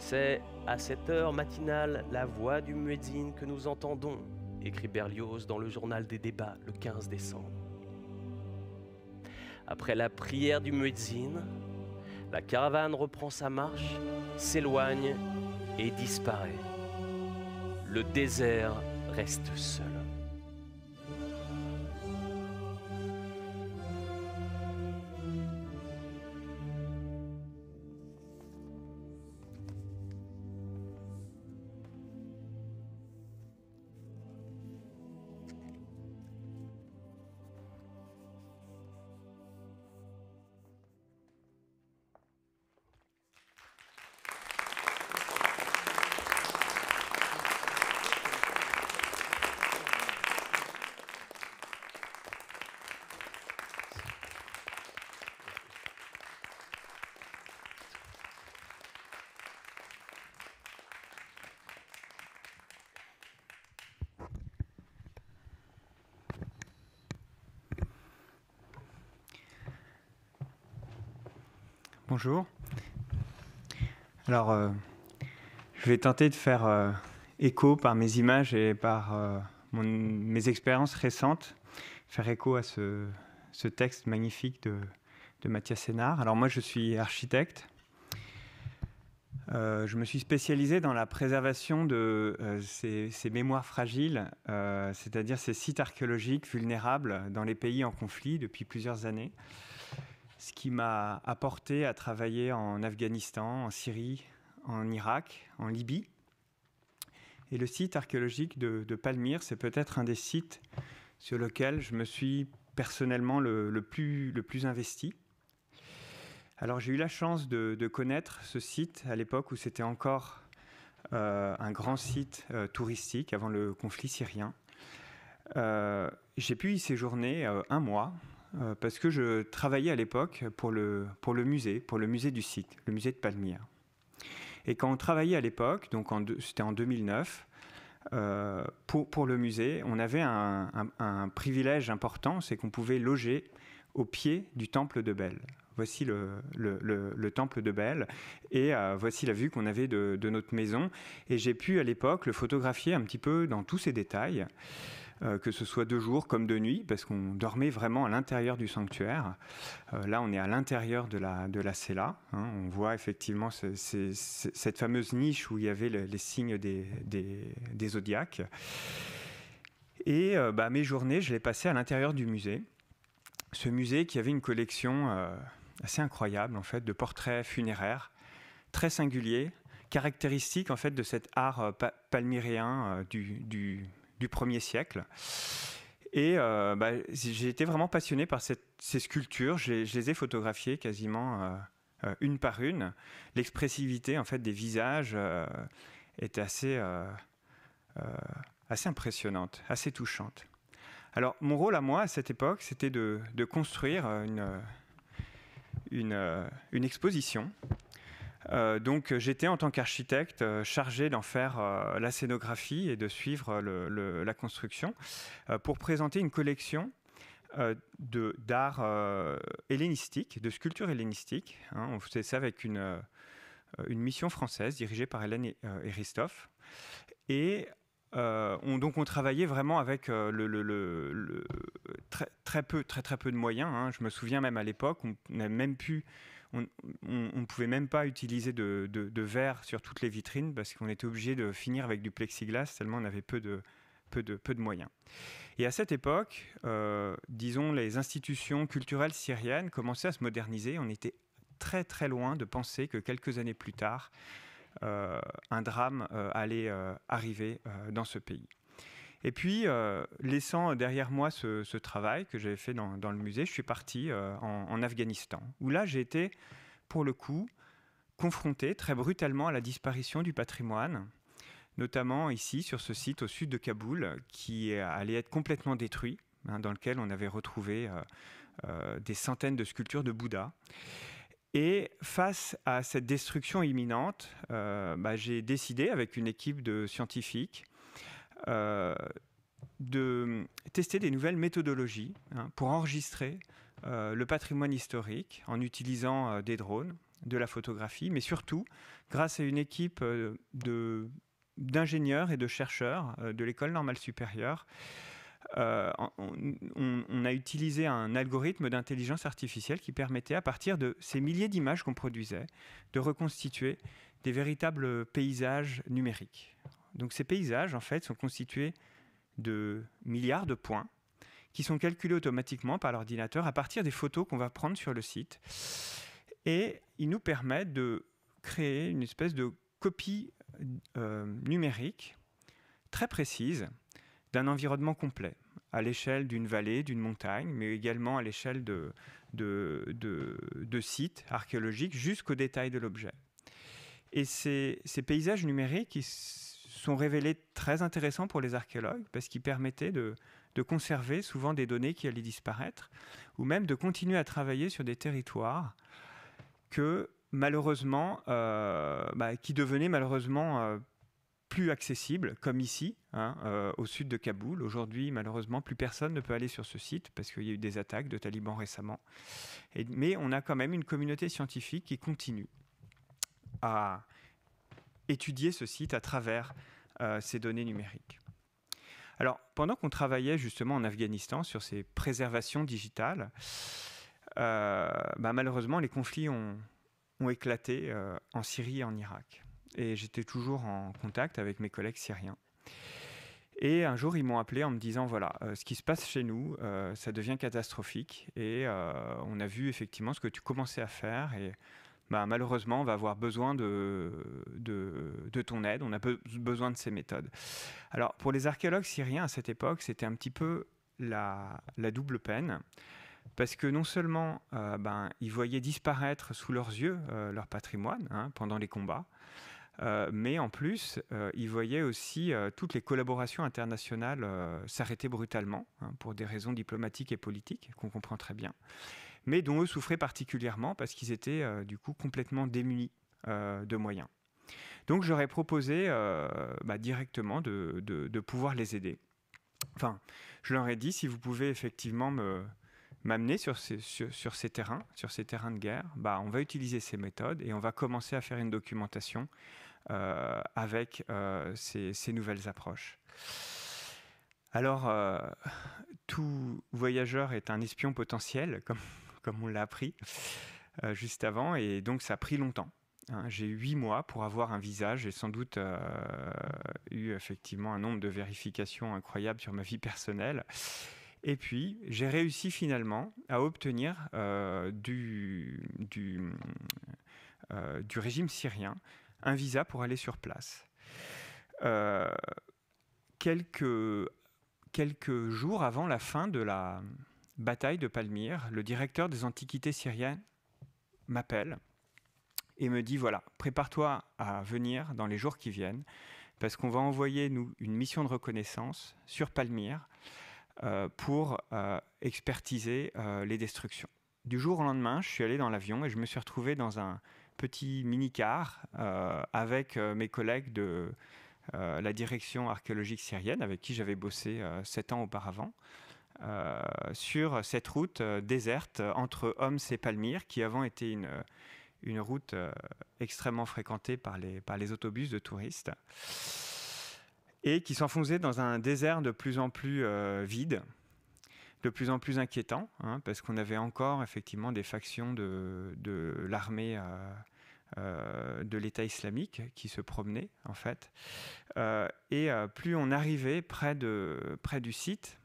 C'est à cette heure matinale la voix du muezzin que nous entendons, écrit Berlioz dans le journal des débats le 15 décembre. Après la prière du muezzin, la caravane reprend sa marche, s'éloigne et disparaît. Le désert reste seul. Bonjour. Alors, euh, je vais tenter de faire euh, écho par mes images et par euh, mes expériences récentes, faire écho à ce, texte magnifique de, Mathias Sénard. Alors moi, je suis architecte. je me suis spécialisé dans la préservation de ces, mémoires fragiles, c'est-à-dire ces sites archéologiques vulnérables dans les pays en conflit depuis plusieurs années ce qui m'a apporté à travailler en Afghanistan, en Syrie, en Irak, en Libye. Et le site archéologique de, Palmyre, c'est peut-être un des sites sur lequel je me suis personnellement le, plus, investi. Alors j'ai eu la chance de, connaître ce site à l'époque où c'était encore euh, un grand site euh, touristique avant le conflit syrien. Euh, j'ai pu y séjourner un mois euh, parce que je travaillais à l'époque pour le, musée, pour le musée du site, le musée de Palmyre. Et quand on travaillait à l'époque, donc c'était en 2009, euh, pour, le musée, on avait un, privilège important, c'est qu'on pouvait loger au pied du temple de Belle. Voici le, temple de Belle et euh, voici la vue qu'on avait de, notre maison. Et j'ai pu à l'époque le photographier un petit peu dans tous ses détails. Euh, que ce soit de jour comme de nuit, parce qu'on dormait vraiment à l'intérieur du sanctuaire. Euh, là, on est à l'intérieur de la, de la cella. Hein. On voit effectivement cette fameuse niche où il y avait les signes des, des, zodiaques. Et euh, bah, mes journées, je les passais à l'intérieur du musée. Ce musée qui avait une collection assez incroyable, en fait, de portraits funéraires, très singuliers, caractéristiques, en fait, de cet art palmyréen du, du du 1er siècle. Et euh, bah, j'ai été vraiment passionné par ces sculptures. Je, les ai photographiées quasiment euh, euh, une par une. L'expressivité en fait des visages était assez, assez impressionnante, assez touchante. Alors mon rôle à moi à cette époque, c'était de, construire une, une, une exposition euh, donc j'étais en tant qu'architecte euh, chargé d'en faire euh, la scénographie et de suivre la construction pour présenter une collection d'art hellénistique, de sculpture hellénistique. Hein. on faisait ça avec une, mission française dirigée par Hélène Christophe. Et donc on travaillait vraiment avec le, très, peu, très très peu de moyens. Hein. Je me souviens même à l'époque, on n'avait même pu on ne pouvait même pas utiliser de, verre sur toutes les vitrines parce qu'on était obligé de finir avec du plexiglas tellement on avait peu de, moyens. Et à cette époque, euh, disons, les institutions culturelles syriennes commençaient à se moderniser. On était très très loin de penser que quelques années plus tard, euh, un drame euh, allait arriver dans ce pays. Et puis, euh, laissant derrière moi ce, travail que j'avais fait dans, le musée, je suis parti euh, en, Afghanistan, où là, j'ai été, pour le coup, confronté très brutalement à la disparition du patrimoine, notamment ici, sur ce site au sud de Kaboul, qui allait être complètement détruit, hein, dans lequel on avait retrouvé euh, des centaines de sculptures de Bouddha. Et face à cette destruction imminente, bah, j'ai décidé, avec une équipe de scientifiques, euh, de tester des nouvelles méthodologies hein, pour enregistrer euh, le patrimoine historique en utilisant euh, des drones, de la photographie, mais surtout grâce à une équipe d'ingénieurs et de chercheurs de l'école normale supérieure. on, a utilisé un algorithme d'intelligence artificielle qui permettait, à partir de ces milliers d'images qu'on produisait, de reconstituer des véritables paysages numériques. Donc ces paysages, en fait, sont constitués de milliards de points qui sont calculés automatiquement par l'ordinateur à partir des photos qu'on va prendre sur le site. Et ils nous permettent de créer une espèce de copie euh, numérique très précise d'un environnement complet, à l'échelle d'une vallée, d'une montagne, mais également à l'échelle de, de, sites archéologiques jusqu'au détail de l'objet. Et ces, paysages numériques, ils sont révélés très intéressants pour les archéologues parce qu'ils permettaient de, conserver souvent des données qui allaient disparaître ou même de continuer à travailler sur des territoires que malheureusement, euh, bah, qui devenaient malheureusement euh, plus accessibles, comme ici, hein, euh, au sud de Kaboul. Aujourd'hui, malheureusement, plus personne ne peut aller sur ce site parce qu'il y a eu des attaques de talibans récemment. Et, mais on a quand même une communauté scientifique qui continue à étudier ce site à travers euh, ces données numériques. Alors, pendant qu'on travaillait justement en Afghanistan sur ces préservations digitales, euh, bah, malheureusement, les conflits ont, éclaté euh, en Syrie et en Irak. Et j'étais toujours en contact avec mes collègues syriens. Et un jour, ils m'ont appelé en me disant, voilà, ce qui se passe chez nous, ça devient catastrophique. Et on a vu effectivement ce que tu commençais à faire. Et bah, malheureusement, on va avoir besoin de, de, ton aide, on a besoin de ces méthodes. Alors, pour les archéologues syriens à cette époque, c'était un petit peu la, double peine. Parce que non seulement euh, ben, ils voyaient disparaître sous leurs yeux euh, leur patrimoine hein, pendant les combats, euh, mais en plus, ils voyaient aussi toutes les collaborations internationales s'arrêter brutalement, hein, pour des raisons diplomatiques et politiques qu'on comprend très bien mais dont eux souffraient particulièrement parce qu'ils étaient euh, du coup complètement démunis euh, de moyens. Donc j'aurais proposé euh, bah, directement de, pouvoir les aider. Enfin, je leur ai dit, si vous pouvez effectivement me, m'amener sur ces, ces terrains, sur ces terrains de guerre, bah, on va utiliser ces méthodes et on va commencer à faire une documentation avec ces, nouvelles approches. Alors, tout voyageur est un espion potentiel, comme comme on l'a appris euh, juste avant. Et donc, ça a pris longtemps. Hein, j'ai huit mois pour avoir un visage. J'ai sans doute euh, eu effectivement un nombre de vérifications incroyables sur ma vie personnelle. Et puis, j'ai réussi finalement à obtenir euh, du, du, du, régime syrien un visa pour aller sur place. quelques, quelques jours avant la fin de la, bataille de Palmyre, le directeur des antiquités syriennes m'appelle et me dit voilà, prépare-toi à venir dans les jours qui viennent, parce qu'on va envoyer nous une mission de reconnaissance sur Palmyre euh, pour euh, expertiser euh, les destructions. Du jour au lendemain, je suis allé dans l'avion et je me suis retrouvé dans un petit mini-car avec mes collègues de la direction archéologique syrienne avec qui j'avais bossé sept ans auparavant. Euh, sur cette route euh, déserte entre Homs et Palmyre, qui avant était une, euh, une route extrêmement fréquentée par les, par les autobus de touristes et qui s'enfonçait dans un désert de plus en plus vide, de plus en plus inquiétant, hein, parce qu'on avait encore effectivement des factions de, de l'armée de l'État islamique qui se promenaient en fait. et plus on arrivait près, de, près du site,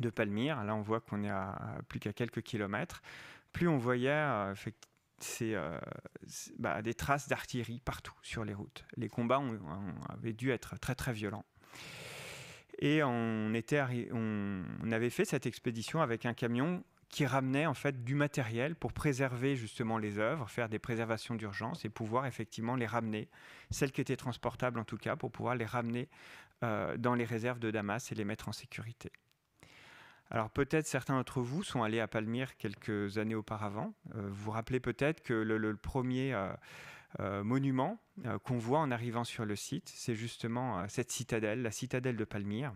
de Palmyre. Là, on voit qu'on est à, plus qu'à quelques kilomètres. Plus on voyait euh, c'est euh, bah, des traces d'artillerie partout sur les routes. Les combats avaient dû être très très violents. Et on, était on, avait fait cette expédition avec un camion qui ramenait en fait du matériel pour préserver justement les œuvres, faire des préservations d'urgence et pouvoir effectivement les ramener, celles qui étaient transportables en tout cas, pour pouvoir les ramener euh, dans les réserves de Damas et les mettre en sécurité. Alors peut-être certains d'entre vous sont allés à Palmyre quelques années auparavant. Euh, vous vous rappelez peut-être que le, premier euh, euh, monument qu'on voit en arrivant sur le site, c'est justement cette citadelle, la citadelle de Palmyre,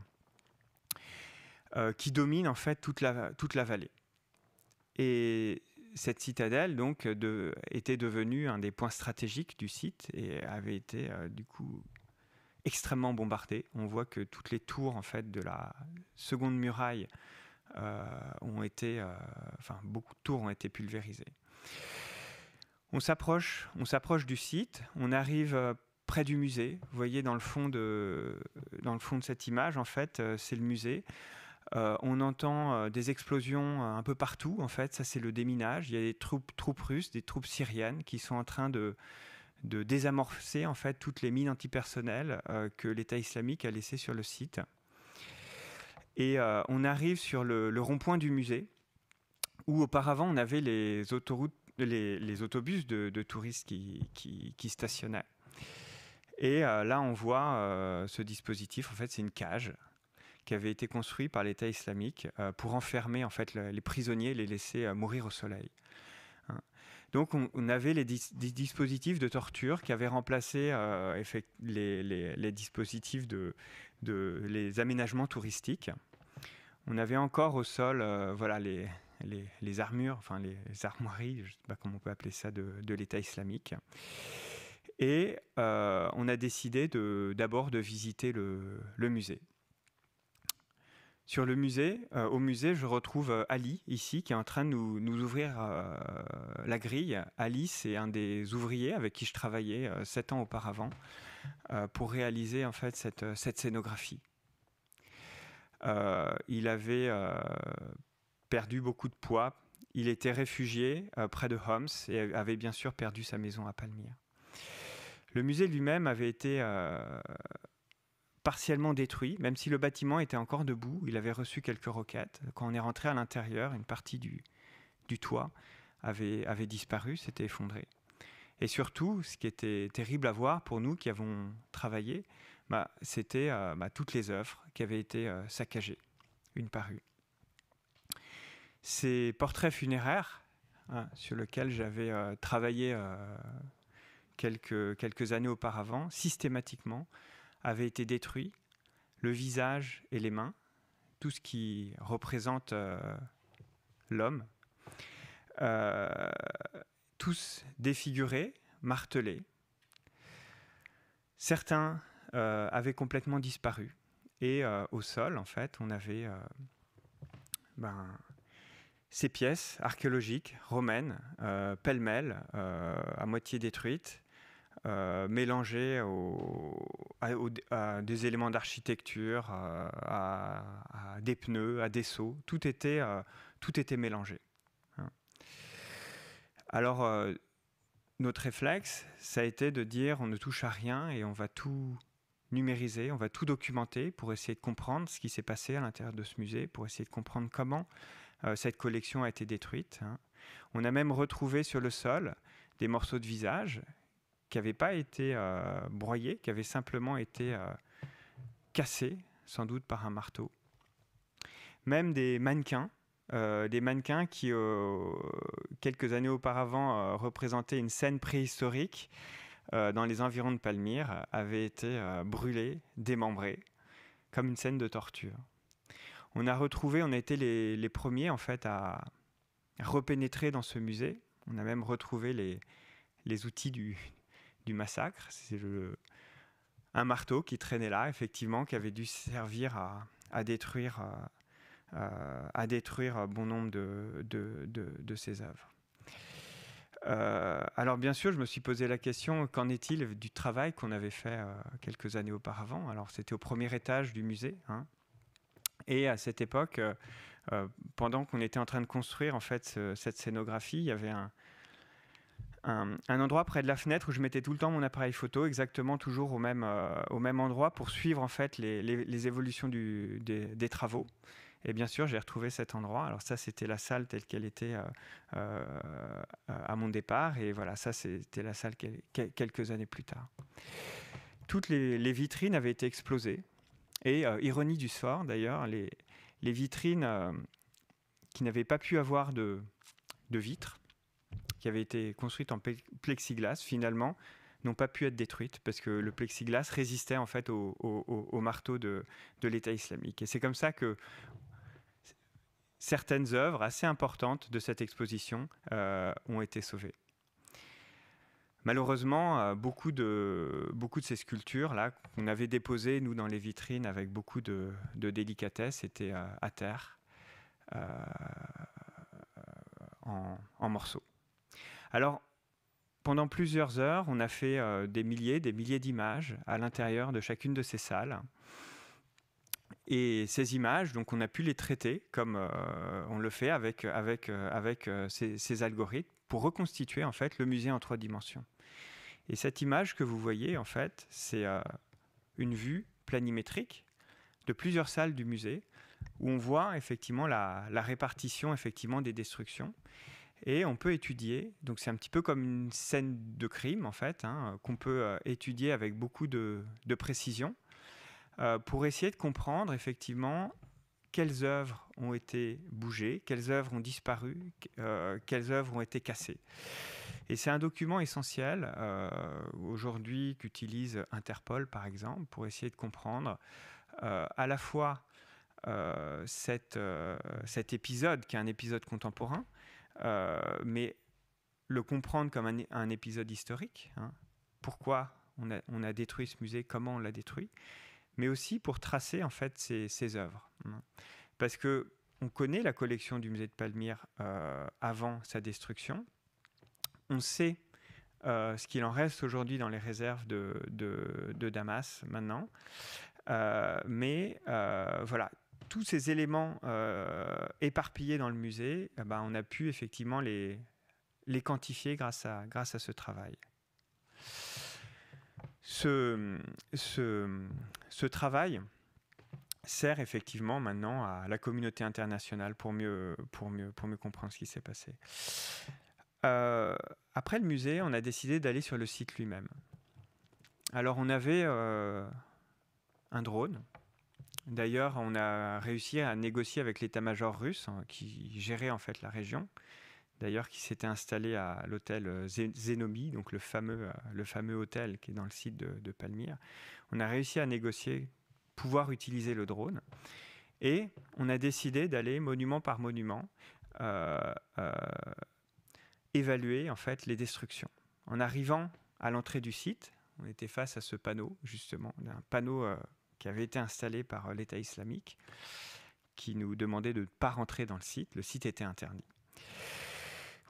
qui domine en fait toute la, toute la vallée. Et cette citadelle donc était devenue un des points stratégiques du site et avait été du coup extrêmement bombardée. On voit que toutes les tours en fait de la seconde muraille euh, ont été, euh, enfin beaucoup de tours ont été pulvérisés. On s'approche, on s'approche du site, on arrive euh, près du musée. Vous voyez dans le fond de, dans le fond de cette image, en fait, c'est le musée. on entend des explosions un peu partout, en fait, ça c'est le déminage. Il y a des troupes, russes, des troupes syriennes qui sont en train de, de désamorcer en fait toutes les mines antipersonnelles que l'État islamique a laissées sur le site. Et euh, on arrive sur le, rond-point du musée, où auparavant on avait les, autoroutes, les, autobus de, touristes qui, stationnaient. Et euh, là, on voit euh, ce dispositif. En fait, c'est une cage qui avait été construite par l'État islamique pour enfermer en fait les prisonniers les laisser mourir au soleil. Hein. Donc, on, avait les dispositifs de torture qui avaient remplacé les, dispositifs de les aménagements touristiques on avait encore au sol euh, voilà, les, armures, enfin les armoiries, je ne sais pas comment on peut appeler ça, de, l'État islamique. Et euh, on a décidé d'abord de, visiter le, musée. Sur le musée, euh, au musée, je retrouve Ali ici qui est en train de nous, ouvrir la grille. Ali, c'est un des ouvriers avec qui je travaillais sept ans auparavant pour réaliser en fait cette scénographie. Euh, il avait euh, perdu beaucoup de poids. Il était réfugié euh, près de Homs et avait bien sûr perdu sa maison à Palmyre. Le musée lui-même avait été partiellement détruit, même si le bâtiment était encore debout. Il avait reçu quelques roquettes. Quand on est rentré à l'intérieur, une partie du, toit avait, avait disparu, s'était effondré. Et surtout, ce qui était terrible à voir pour nous qui avons travaillé, bah, c'était euh, bah, toutes les œuvres qui avaient été euh, saccagées, une par une. Ces portraits funéraires, hein, sur lesquels j'avais euh, travaillé quelques, quelques années auparavant, systématiquement, avaient été détruits, le visage et les mains, tout ce qui représente l'homme, tous défigurés, martelés. Certains euh, avait complètement disparu. Et euh, au sol, en fait, on avait euh, ben, ces pièces archéologiques romaines, pêle-mêle, à moitié détruites, mélangées à, des éléments d'architecture, à, des pneus, à des seaux. Tout était, tout était mélangé. Hein. Alors, notre réflexe, ça a été de dire on ne touche à rien et on va tout, numériser, on va tout documenter pour essayer de comprendre ce qui s'est passé à l'intérieur de ce musée, pour essayer de comprendre comment euh, cette collection a été détruite. Hein. On a même retrouvé sur le sol des morceaux de visage qui n'avaient pas été euh, broyés, qui avaient simplement été euh, cassés, sans doute par un marteau. Même des mannequins, des mannequins qui, quelques années auparavant, représentaient une scène préhistorique, euh, dans les environs de Palmyre, euh, avait été euh, brûlé, démembré, comme une scène de torture. On a retrouvé, on a été les, premiers en fait à repénétrer dans ce musée. On a même retrouvé les, outils du, massacre. C'est un marteau qui traînait là, effectivement, qui avait dû servir à, détruire, euh, bon nombre de, de, de ces œuvres. Euh, alors bien sûr, je me suis posé la question, qu'en est-il du travail qu'on avait fait euh, quelques années auparavant Alors c'était au premier étage du musée. Hein. et à cette époque, euh, pendant qu'on était en train de construire en fait cette scénographie, il y avait un, endroit près de la fenêtre où je mettais tout le temps mon appareil photo, exactement toujours au même, endroit pour suivre en fait les, évolutions des, travaux. Et bien sûr, j'ai retrouvé cet endroit. Alors ça, c'était la salle telle qu'elle était euh, euh, à mon départ. Et voilà, ça, c'était la salle quelques années plus tard. Toutes les, vitrines avaient été explosées. Et euh, ironie du sort, d'ailleurs, les, vitrines qui n'avaient pas pu avoir de, vitres, qui avaient été construites en plexiglas, finalement, n'ont pas pu être détruites parce que le plexiglas résistait en fait au, marteau de, de l'État islamique. Et c'est comme ça que certaines œuvres assez importantes de cette exposition euh, ont été sauvées. Malheureusement, euh, beaucoup de, beaucoup de ces sculptures là qu'on avait déposées nous dans les vitrines avec beaucoup de, délicatesse étaient euh, à terre en, en, morceaux. Alors pendant plusieurs heures, on a fait des milliers, des milliers d'images à l'intérieur de chacune de ces salles. Et ces images, donc on a pu les traiter comme euh, on le fait avec, avec, euh, avec euh, ces, algorithmes pour reconstituer en fait le musée en trois dimensions. Et cette image que vous voyez en fait, c'est une vue planimétrique de plusieurs salles du musée où on voit effectivement la, répartition effectivement des destructions et on peut étudier. Donc c'est un petit peu comme une scène de crime en fait, hein, qu'on peut étudier avec beaucoup de précision euh, pour essayer de comprendre effectivement quelles œuvres ont été bougées, quelles œuvres ont disparu, euh, quelles œuvres ont été cassées. Et c'est un document essentiel euh, aujourd'hui qu'utilise Interpol, par exemple, pour essayer de comprendre à la fois cet épisode, qui est un épisode contemporain, mais le comprendre comme un, épisode historique. Hein. Pourquoi on a, détruit ce musée, comment on l'a détruit, mais aussi pour tracer en fait ces, œuvres. Mm. Parce que on connaît la collection du musée de Palmyre euh, avant sa destruction. On sait euh, ce qu'il en reste aujourd'hui dans les réserves de, Damas maintenant. Euh, mais voilà, tous ces éléments éparpillés dans le musée, eh ben, on a pu effectivement les, les quantifier grâce à, grâce à ce travail ce, travail sert effectivement maintenant à la communauté internationale pour mieux, comprendre ce qui s'est passé. Euh, après le musée, on a décidé d'aller sur le site lui-même. Alors on avait euh, un drone. D'ailleurs, on a réussi à négocier avec l'état-major russe hein, qui gérait en fait la région d'ailleurs, qui s'était installé à l'hôtel euh, Zenobi, donc le fameux, euh, le fameux hôtel qui est dans le site de, Palmyre. On a réussi à négocier pouvoir utiliser le drone. Et on a décidé d'aller monument par monument euh, évaluer en fait les destructions. En arrivant à l'entrée du site, on était face à ce panneau justement, un panneau qui avait été installé par l'État islamique, qui nous demandait de ne pas rentrer dans le site. Le site était interdit.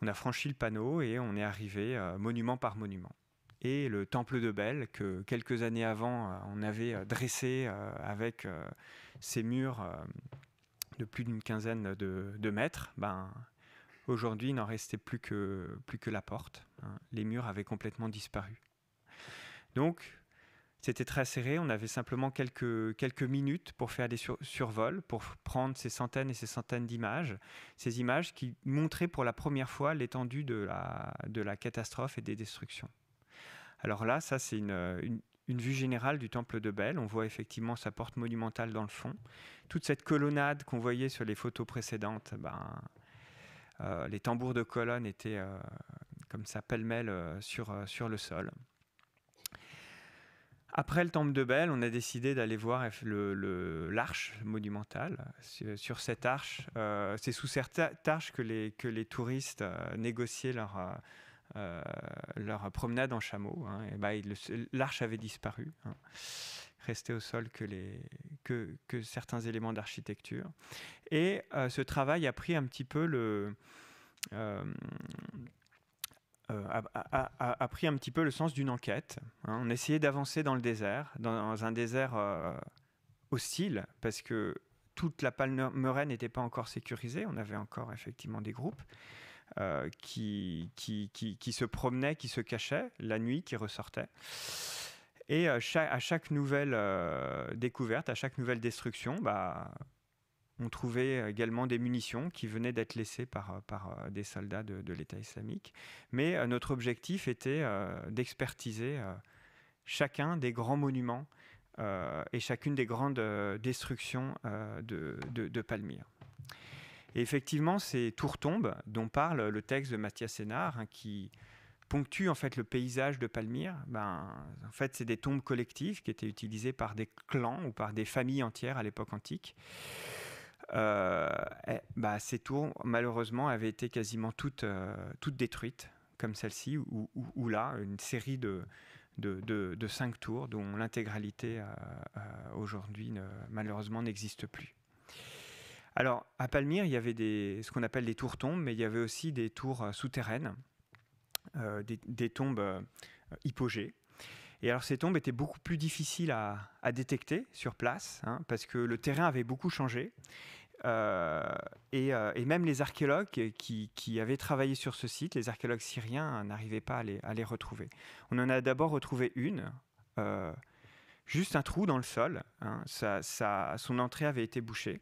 On a franchi le panneau et on est arrivé euh, monument par monument. Et le temple de Bel, que quelques années avant, euh, on avait euh, dressé avec ses murs de plus d'une quinzaine de, mètres, ben, Aujourd'hui, il n'en restait plus que, plus que la porte. Hein. Les murs avaient complètement disparu. Donc, c'était très serré, on avait simplement quelques, quelques minutes pour faire des survols, pour prendre ces centaines et ces centaines d'images, ces images qui montraient pour la première fois l'étendue de la, de la catastrophe et des destructions. Alors là, ça c'est une, une, vue générale du temple de Belle, on voit effectivement sa porte monumentale dans le fond, toute cette colonnade qu'on voyait sur les photos précédentes, ben, euh, les tambours de colonne étaient euh, comme ça pêle-mêle euh, sur, sur le sol. Après le temple de Belle, on a décidé d'aller voir l'arche le, l'arche monumentale. Sur cette arche, euh, c'est sous cette arche que les, que les touristes euh, négociaient leur, euh, leur promenade en chameau. Hein. Bah, l'arche avait disparu. resté hein. restait au sol que, les, que, que certains éléments d'architecture. Et ce travail a pris un petit peu le, euh, a, pris un petit peu le sens d'une enquête. Hein. On essayait d'avancer dans le désert, dans, un désert euh, hostile, parce que toute la Palmeraie n'était pas encore sécurisée. On avait encore effectivement des groupes. Euh, qui, qui, se promenaient, qui se cachaient la nuit, qui ressortaient. Et à chaque, nouvelle découverte, à chaque nouvelle destruction, bah, on trouvait euh, également des munitions qui venaient d'être laissées par, euh, euh, des soldats de, l'État islamique. Mais notre objectif était d'expertiser chacun des grands monuments et chacune des grandes destructions de, Palmyre. Et effectivement, ces tours tombes dont parle le texte de Mathias Sénard, hein, qui ponctue en fait le paysage de Palmyre, ben, en fait, c'est des tombes collectives qui étaient utilisées par des clans ou par des familles entières à l'époque antique. Euh, eh, bah, ces tours, malheureusement, avaient été quasiment toutes, euh, toutes détruites, comme celle-ci, ou, ou, là, une série de, de, de, cinq tours dont l'intégralité euh, aujourd'hui malheureusement n'existe plus. Alors à Palmyre, il y avait des, ce qu'on appelle des tours tombes, mais il y avait aussi des tours souterraines, des, des, tombes hypogées, et alors ces tombes étaient beaucoup plus difficiles à, détecter sur place, hein, parce que le terrain avait beaucoup changé. Euh, euh, et, même les archéologues qui, avaient travaillé sur ce site, les archéologues syriens, euh, n'arrivaient pas à les, retrouver. On en a d'abord retrouvé une, juste un trou dans le sol. Hein. ça, son entrée avait été bouchée.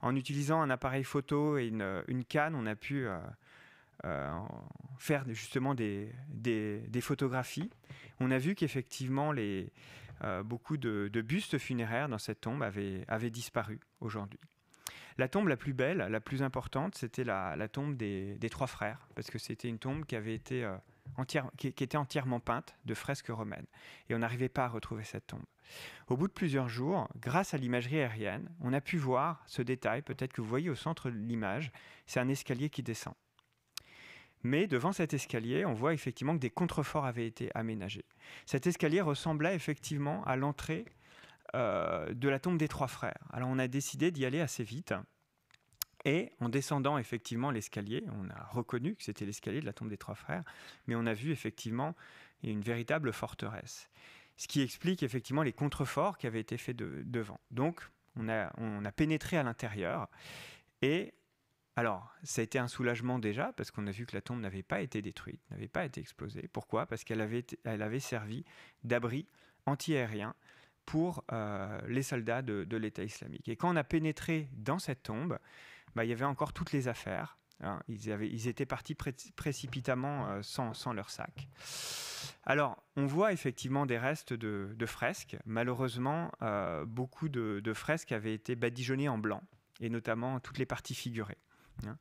En utilisant un appareil photo et une, une canne, on a pu euh, faire justement des, photographies. On a vu qu'effectivement, euh, beaucoup de, bustes funéraires dans cette tombe avaient, disparu aujourd'hui. La tombe la plus belle, la plus importante, c'était la, tombe des, trois frères, parce que c'était une tombe qui, avait été, euh, qui était entièrement peinte de fresques romaines, et on n'arrivait pas à retrouver cette tombe. Au bout de plusieurs jours, grâce à l'imagerie aérienne, on a pu voir ce détail, peut-être que vous voyez au centre de l'image, c'est un escalier qui descend. Mais devant cet escalier, on voit effectivement que des contreforts avaient été aménagés. Cet escalier ressemblait effectivement à l'entrée euh, de la tombe des trois frères. Alors on a décidé d'y aller assez vite. Et en descendant effectivement l'escalier, on a reconnu que c'était l'escalier de la tombe des trois frères, mais on a vu effectivement une véritable forteresse. Ce qui explique effectivement les contreforts qui avaient été faits devant. Donc on a, on a pénétré à l'intérieur et alors, ça a été un soulagement déjà, parce qu'on a vu que la tombe n'avait pas été détruite, n'avait pas été explosée. Pourquoi Parce qu'elle avait, elle avait servi d'abri anti-aérien pour euh, les soldats de, l'État islamique. Et quand on a pénétré dans cette tombe, bah, il y avait encore toutes les affaires. Hein. Ils, étaient partis précipitamment euh, sans, leur sac. Alors, on voit effectivement des restes de, fresques. Malheureusement, euh, beaucoup de fresques avaient été badigeonnées en blanc, et notamment toutes les parties figurées. Hein.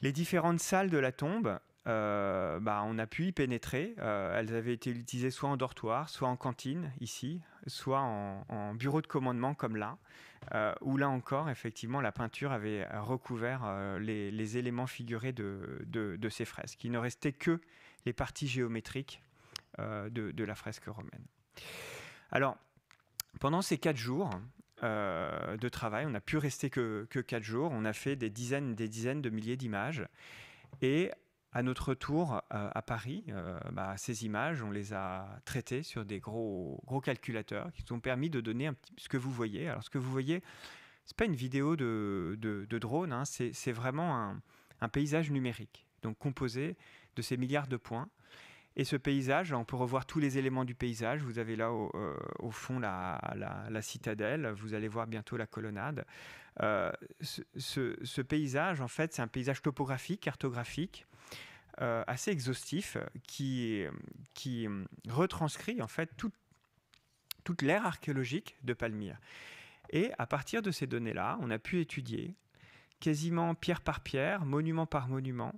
Les différentes salles de la tombe, euh, bah, on a pu y pénétrer. Euh, elles avaient été utilisées soit en dortoir, soit en cantine, ici, soit en, bureau de commandement, comme là, euh, où là encore, effectivement, la peinture avait recouvert les, éléments figurés de, ces fresques. Il ne restait que les parties géométriques de la fresque romaine. Alors, pendant ces quatre jours, euh, de travail. On n'a pu rester que, que quatre jours. On a fait des dizaines, des dizaines de milliers d'images. Et à notre retour euh, à Paris, euh, bah, ces images, on les a traitées sur des gros, gros calculateurs qui nous ont permis de donner ce que vous voyez. Alors, ce que vous voyez, ce n'est pas une vidéo de, drone, hein. c'est vraiment un, un paysage numérique, donc composé de ces milliards de points. Et ce paysage, on peut revoir tous les éléments du paysage. Vous avez là au, euh, fond la, citadelle, vous allez voir bientôt la colonnade. Euh, ce, paysage, en fait, c'est un paysage topographique, cartographique, euh, assez exhaustif, qui, qui retranscrit en fait toute l'ère archéologique de Palmyre. Et à partir de ces données-là, on a pu étudier quasiment pierre par pierre, monument par monument,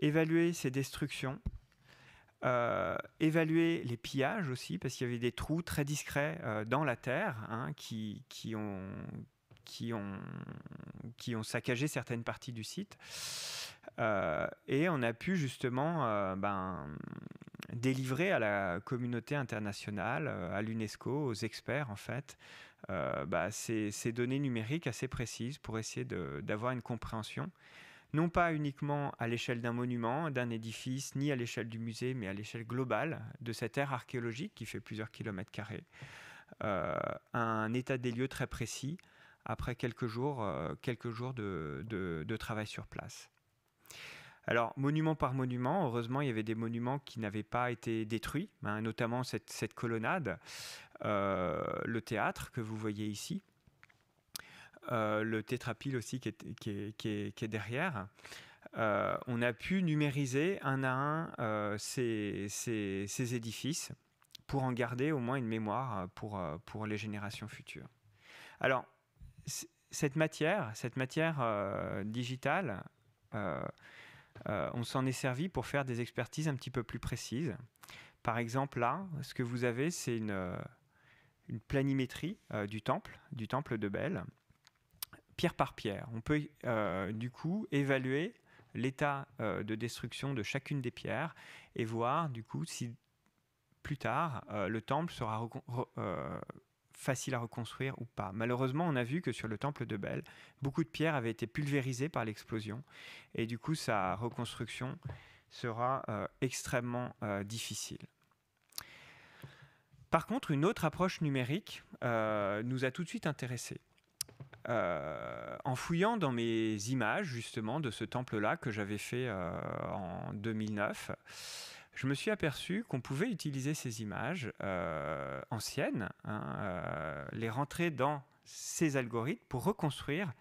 évaluer ces destructions euh, évaluer les pillages aussi, parce qu'il y avait des trous très discrets euh, dans la terre hein, qui, ont, saccagé certaines parties du site. Euh, et on a pu justement ben, délivrer à la communauté internationale, à l'UNESCO, aux experts en fait, bah, ces, données numériques assez précises pour essayer d'avoir une compréhension non pas uniquement à l'échelle d'un monument, d'un édifice, ni à l'échelle du musée, mais à l'échelle globale de cette aire archéologique qui fait plusieurs kilomètres carrés, euh, un état des lieux très précis après quelques jours, euh, quelques jours de, travail sur place. Alors, monument par monument, heureusement, il y avait des monuments qui n'avaient pas été détruits, hein, notamment cette, colonnade, euh, le théâtre que vous voyez ici, euh, le tétrapile aussi qui est, derrière. Euh, on a pu numériser un à un euh, ces, édifices pour en garder au moins une mémoire pour, les générations futures. Alors, cette matière, cette matière digitale, on s'en est servi pour faire des expertises un petit peu plus précises. Par exemple, là, ce que vous avez, c'est une, planimétrie du temple, du temple de Belle pierre par pierre. On peut euh, du coup évaluer l'état euh, de destruction de chacune des pierres et voir du coup si plus tard euh, le temple sera facile à reconstruire ou pas. Malheureusement, on a vu que sur le temple de Belle, beaucoup de pierres avaient été pulvérisées par l'explosion et du coup sa reconstruction sera extrêmement difficile. Par contre, une autre approche numérique nous a tout de suite intéressés. Euh, en fouillant dans mes images justement de ce temple-là que j'avais fait euh, en 2009, je me suis aperçu qu'on pouvait utiliser ces images euh, anciennes, hein, les rentrer dans ces algorithmes pour reconstruire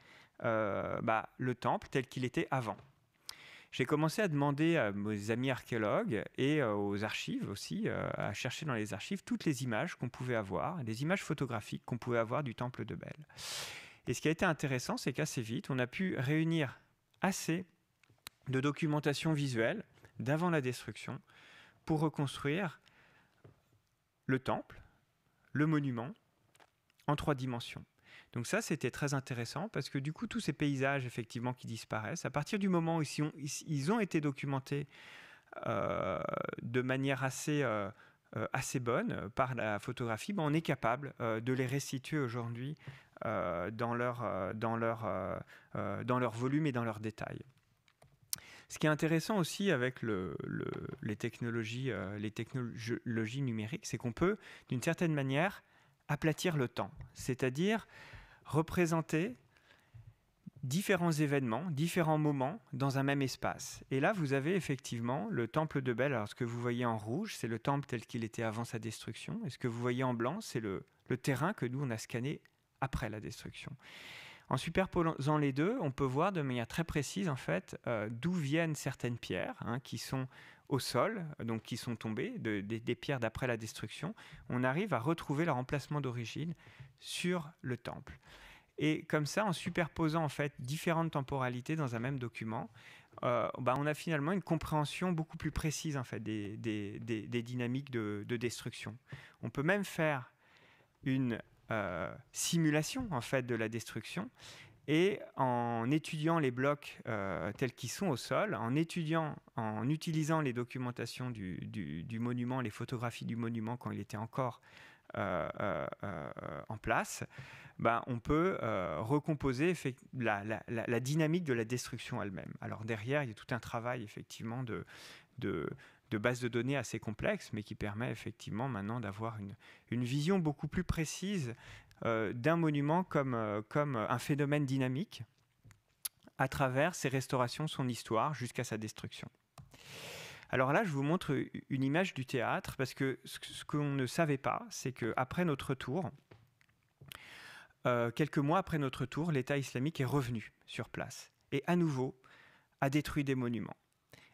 bah, le temple tel qu'il était avant j'ai commencé à demander à mes amis archéologues et aux archives aussi, à chercher dans les archives toutes les images qu'on pouvait avoir, les images photographiques qu'on pouvait avoir du temple de Belle. Et ce qui a été intéressant, c'est qu'assez vite, on a pu réunir assez de documentation visuelle d'avant la destruction pour reconstruire le temple, le monument, en trois dimensions. Donc ça, c'était très intéressant parce que du coup, tous ces paysages, effectivement, qui disparaissent, à partir du moment où ils ont été documentés euh, de manière assez, euh, euh, assez bonne par la photographie, ben, on est capable de les restituer aujourd'hui euh, dans, leur, euh, dans, leur, euh, dans leur volume et dans leur détails. Ce qui est intéressant aussi avec le, les, technologies, les, technologies, numériques, c'est qu'on peut, d'une certaine manière, aplatir le temps, c'est-à-dire représenter différents événements, différents moments dans un même espace. Et là, vous avez effectivement le temple de Belle. Alors, ce que vous voyez en rouge, c'est le temple tel qu'il était avant sa destruction. Et ce que vous voyez en blanc, c'est le terrain que nous, on a scanné après la destruction. En superposant les deux, on peut voir de manière très précise en fait euh, d'où viennent certaines pierres hein, qui sont au sol, donc qui sont tombées, des, pierres d'après la destruction. On arrive à retrouver leur emplacement d'origine sur le temple. Et comme ça, en superposant en fait différentes temporalités dans un même document, euh, bah, on a finalement une compréhension beaucoup plus précise en fait des, dynamiques de, de, destruction. On peut même faire une euh, simulation en fait de la destruction. Et en étudiant les blocs euh, tels qu'ils sont au sol, en étudiant, en utilisant les documentations du, monument, les photographies du monument quand il était encore euh, en place, ben, on peut recomposer la, la, dynamique de la destruction elle-même. Alors derrière, il y a tout un travail effectivement de, de, de bases de données assez complexes, mais qui permet effectivement maintenant d'avoir une, vision beaucoup plus précise euh, d'un monument comme, euh, euh, un phénomène dynamique à travers ses restaurations, son histoire, jusqu'à sa destruction. Alors là, je vous montre une image du théâtre, parce que ce qu'on ne savait pas, c'est qu'après notre tour, quelques mois après notre tour, l'État islamique est revenu sur place et à nouveau a détruit des monuments.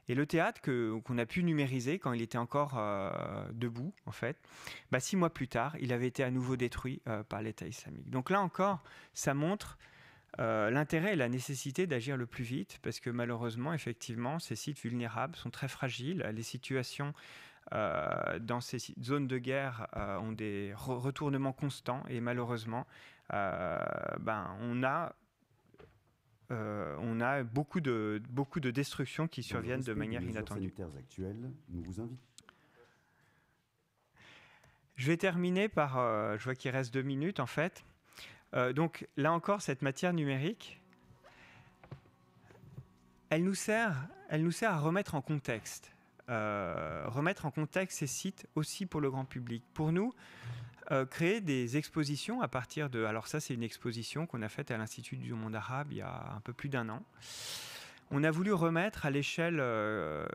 Et le théâtre qu'on a pu numériser quand il était encore euh, debout, en fait, bah, six mois plus tard, il avait été à nouveau détruit euh, par l'État islamique. Donc là encore, ça montre euh, l'intérêt et la nécessité d'agir le plus vite, parce que malheureusement, effectivement, ces sites vulnérables sont très fragiles. Les situations dans ces zones de guerre ont des retournements constants et malheureusement, ben, on a euh, on a beaucoup de, beaucoup de destructions qui surviennent de manière inattendue. vous Je vais terminer par, euh, je vois qu'il reste deux minutes en fait. Euh, donc là encore, cette matière numérique, elle nous sert, elle nous sert à remettre en contexte, remettre en contexte ces sites aussi pour le grand public. Pour nous, euh, créer des expositions à partir de... Alors ça, c'est une exposition qu'on a faite à l'Institut du monde arabe il y a un peu plus d'un an. On a voulu remettre à euh,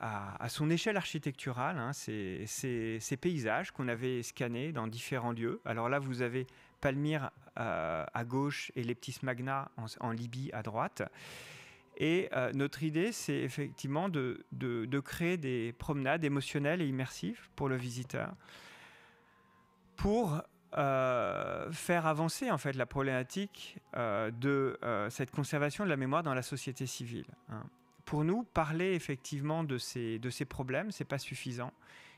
à, son échelle architecturale, hein, ces, paysages qu'on avait scannés dans différents lieux. Alors là, vous avez Palmyre euh, à gauche et les petits Magna en, Libye à droite. Et notre idée, c'est effectivement de, créer des promenades émotionnelles et immersives pour le visiteur pour euh, faire avancer en fait la problématique euh, de euh, cette conservation de la mémoire dans la société civile. Hein. Pour nous, parler effectivement de ces, problèmes, ce n'est pas suffisant.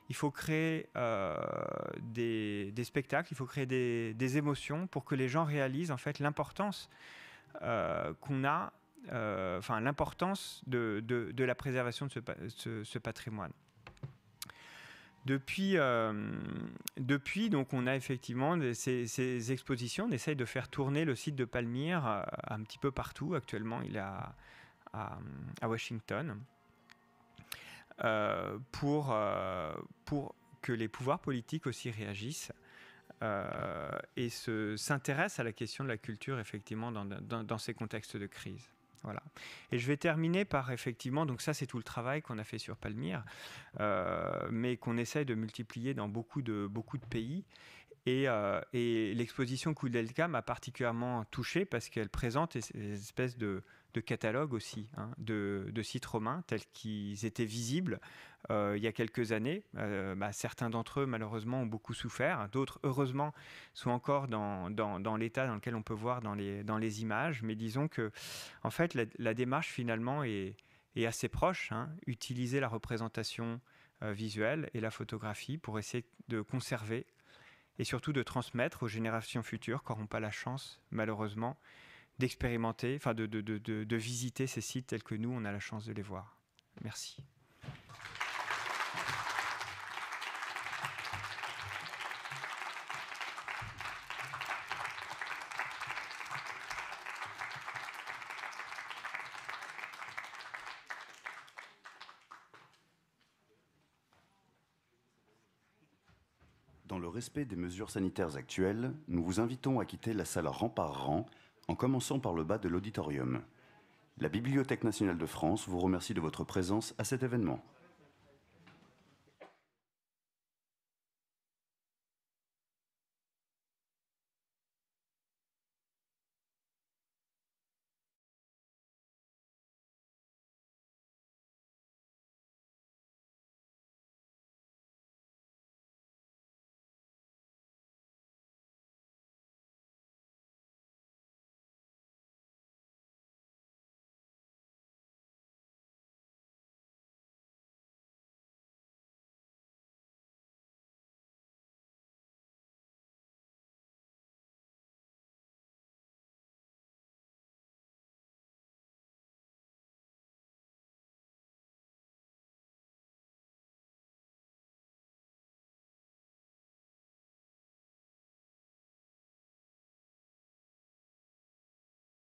Il faut créer des, spectacles, il faut créer des, émotions pour que les gens réalisent en fait l'importance qu'on a, enfin l'importance de, la préservation de ce patrimoine. Depuis, euh, depuis donc, on a effectivement ces, expositions. On essaye de faire tourner le site de Palmyre euh, un petit peu partout. Actuellement, il est à, Washington. Euh, pour, pour que les pouvoirs politiques aussi réagissent euh, et s'intéressent à la question de la culture, effectivement, dans, dans ces contextes de crise. Et je vais terminer par effectivement, donc ça c'est tout le travail qu'on a fait sur Palmyre, euh, mais qu'on essaye de multiplier dans beaucoup de, beaucoup de pays. Euh, et, l'exposition Kudelka m'a particulièrement touché parce qu'elle présente des espèces de, catalogues catalogue aussi hein, de, sites romains tels qu'ils étaient visibles euh, il y a quelques années. Euh, bah, certains d'entre eux, malheureusement, ont beaucoup souffert. D'autres, heureusement, sont encore dans, l'état dans lequel on peut voir dans les, dans les images. Mais disons que, en fait, la, démarche, finalement, est, assez proche. Hein. Utiliser la représentation visuelle et la photographie pour essayer de conserver et surtout de transmettre aux générations futures qui n'auront pas la chance, malheureusement, d'expérimenter, de, de visiter ces sites tels que nous, on a la chance de les voir. Merci. respect des mesures sanitaires actuelles, nous vous invitons à quitter la salle rang par rang, en commençant par le bas de l'auditorium. La Bibliothèque nationale de France vous remercie de votre présence à cet événement.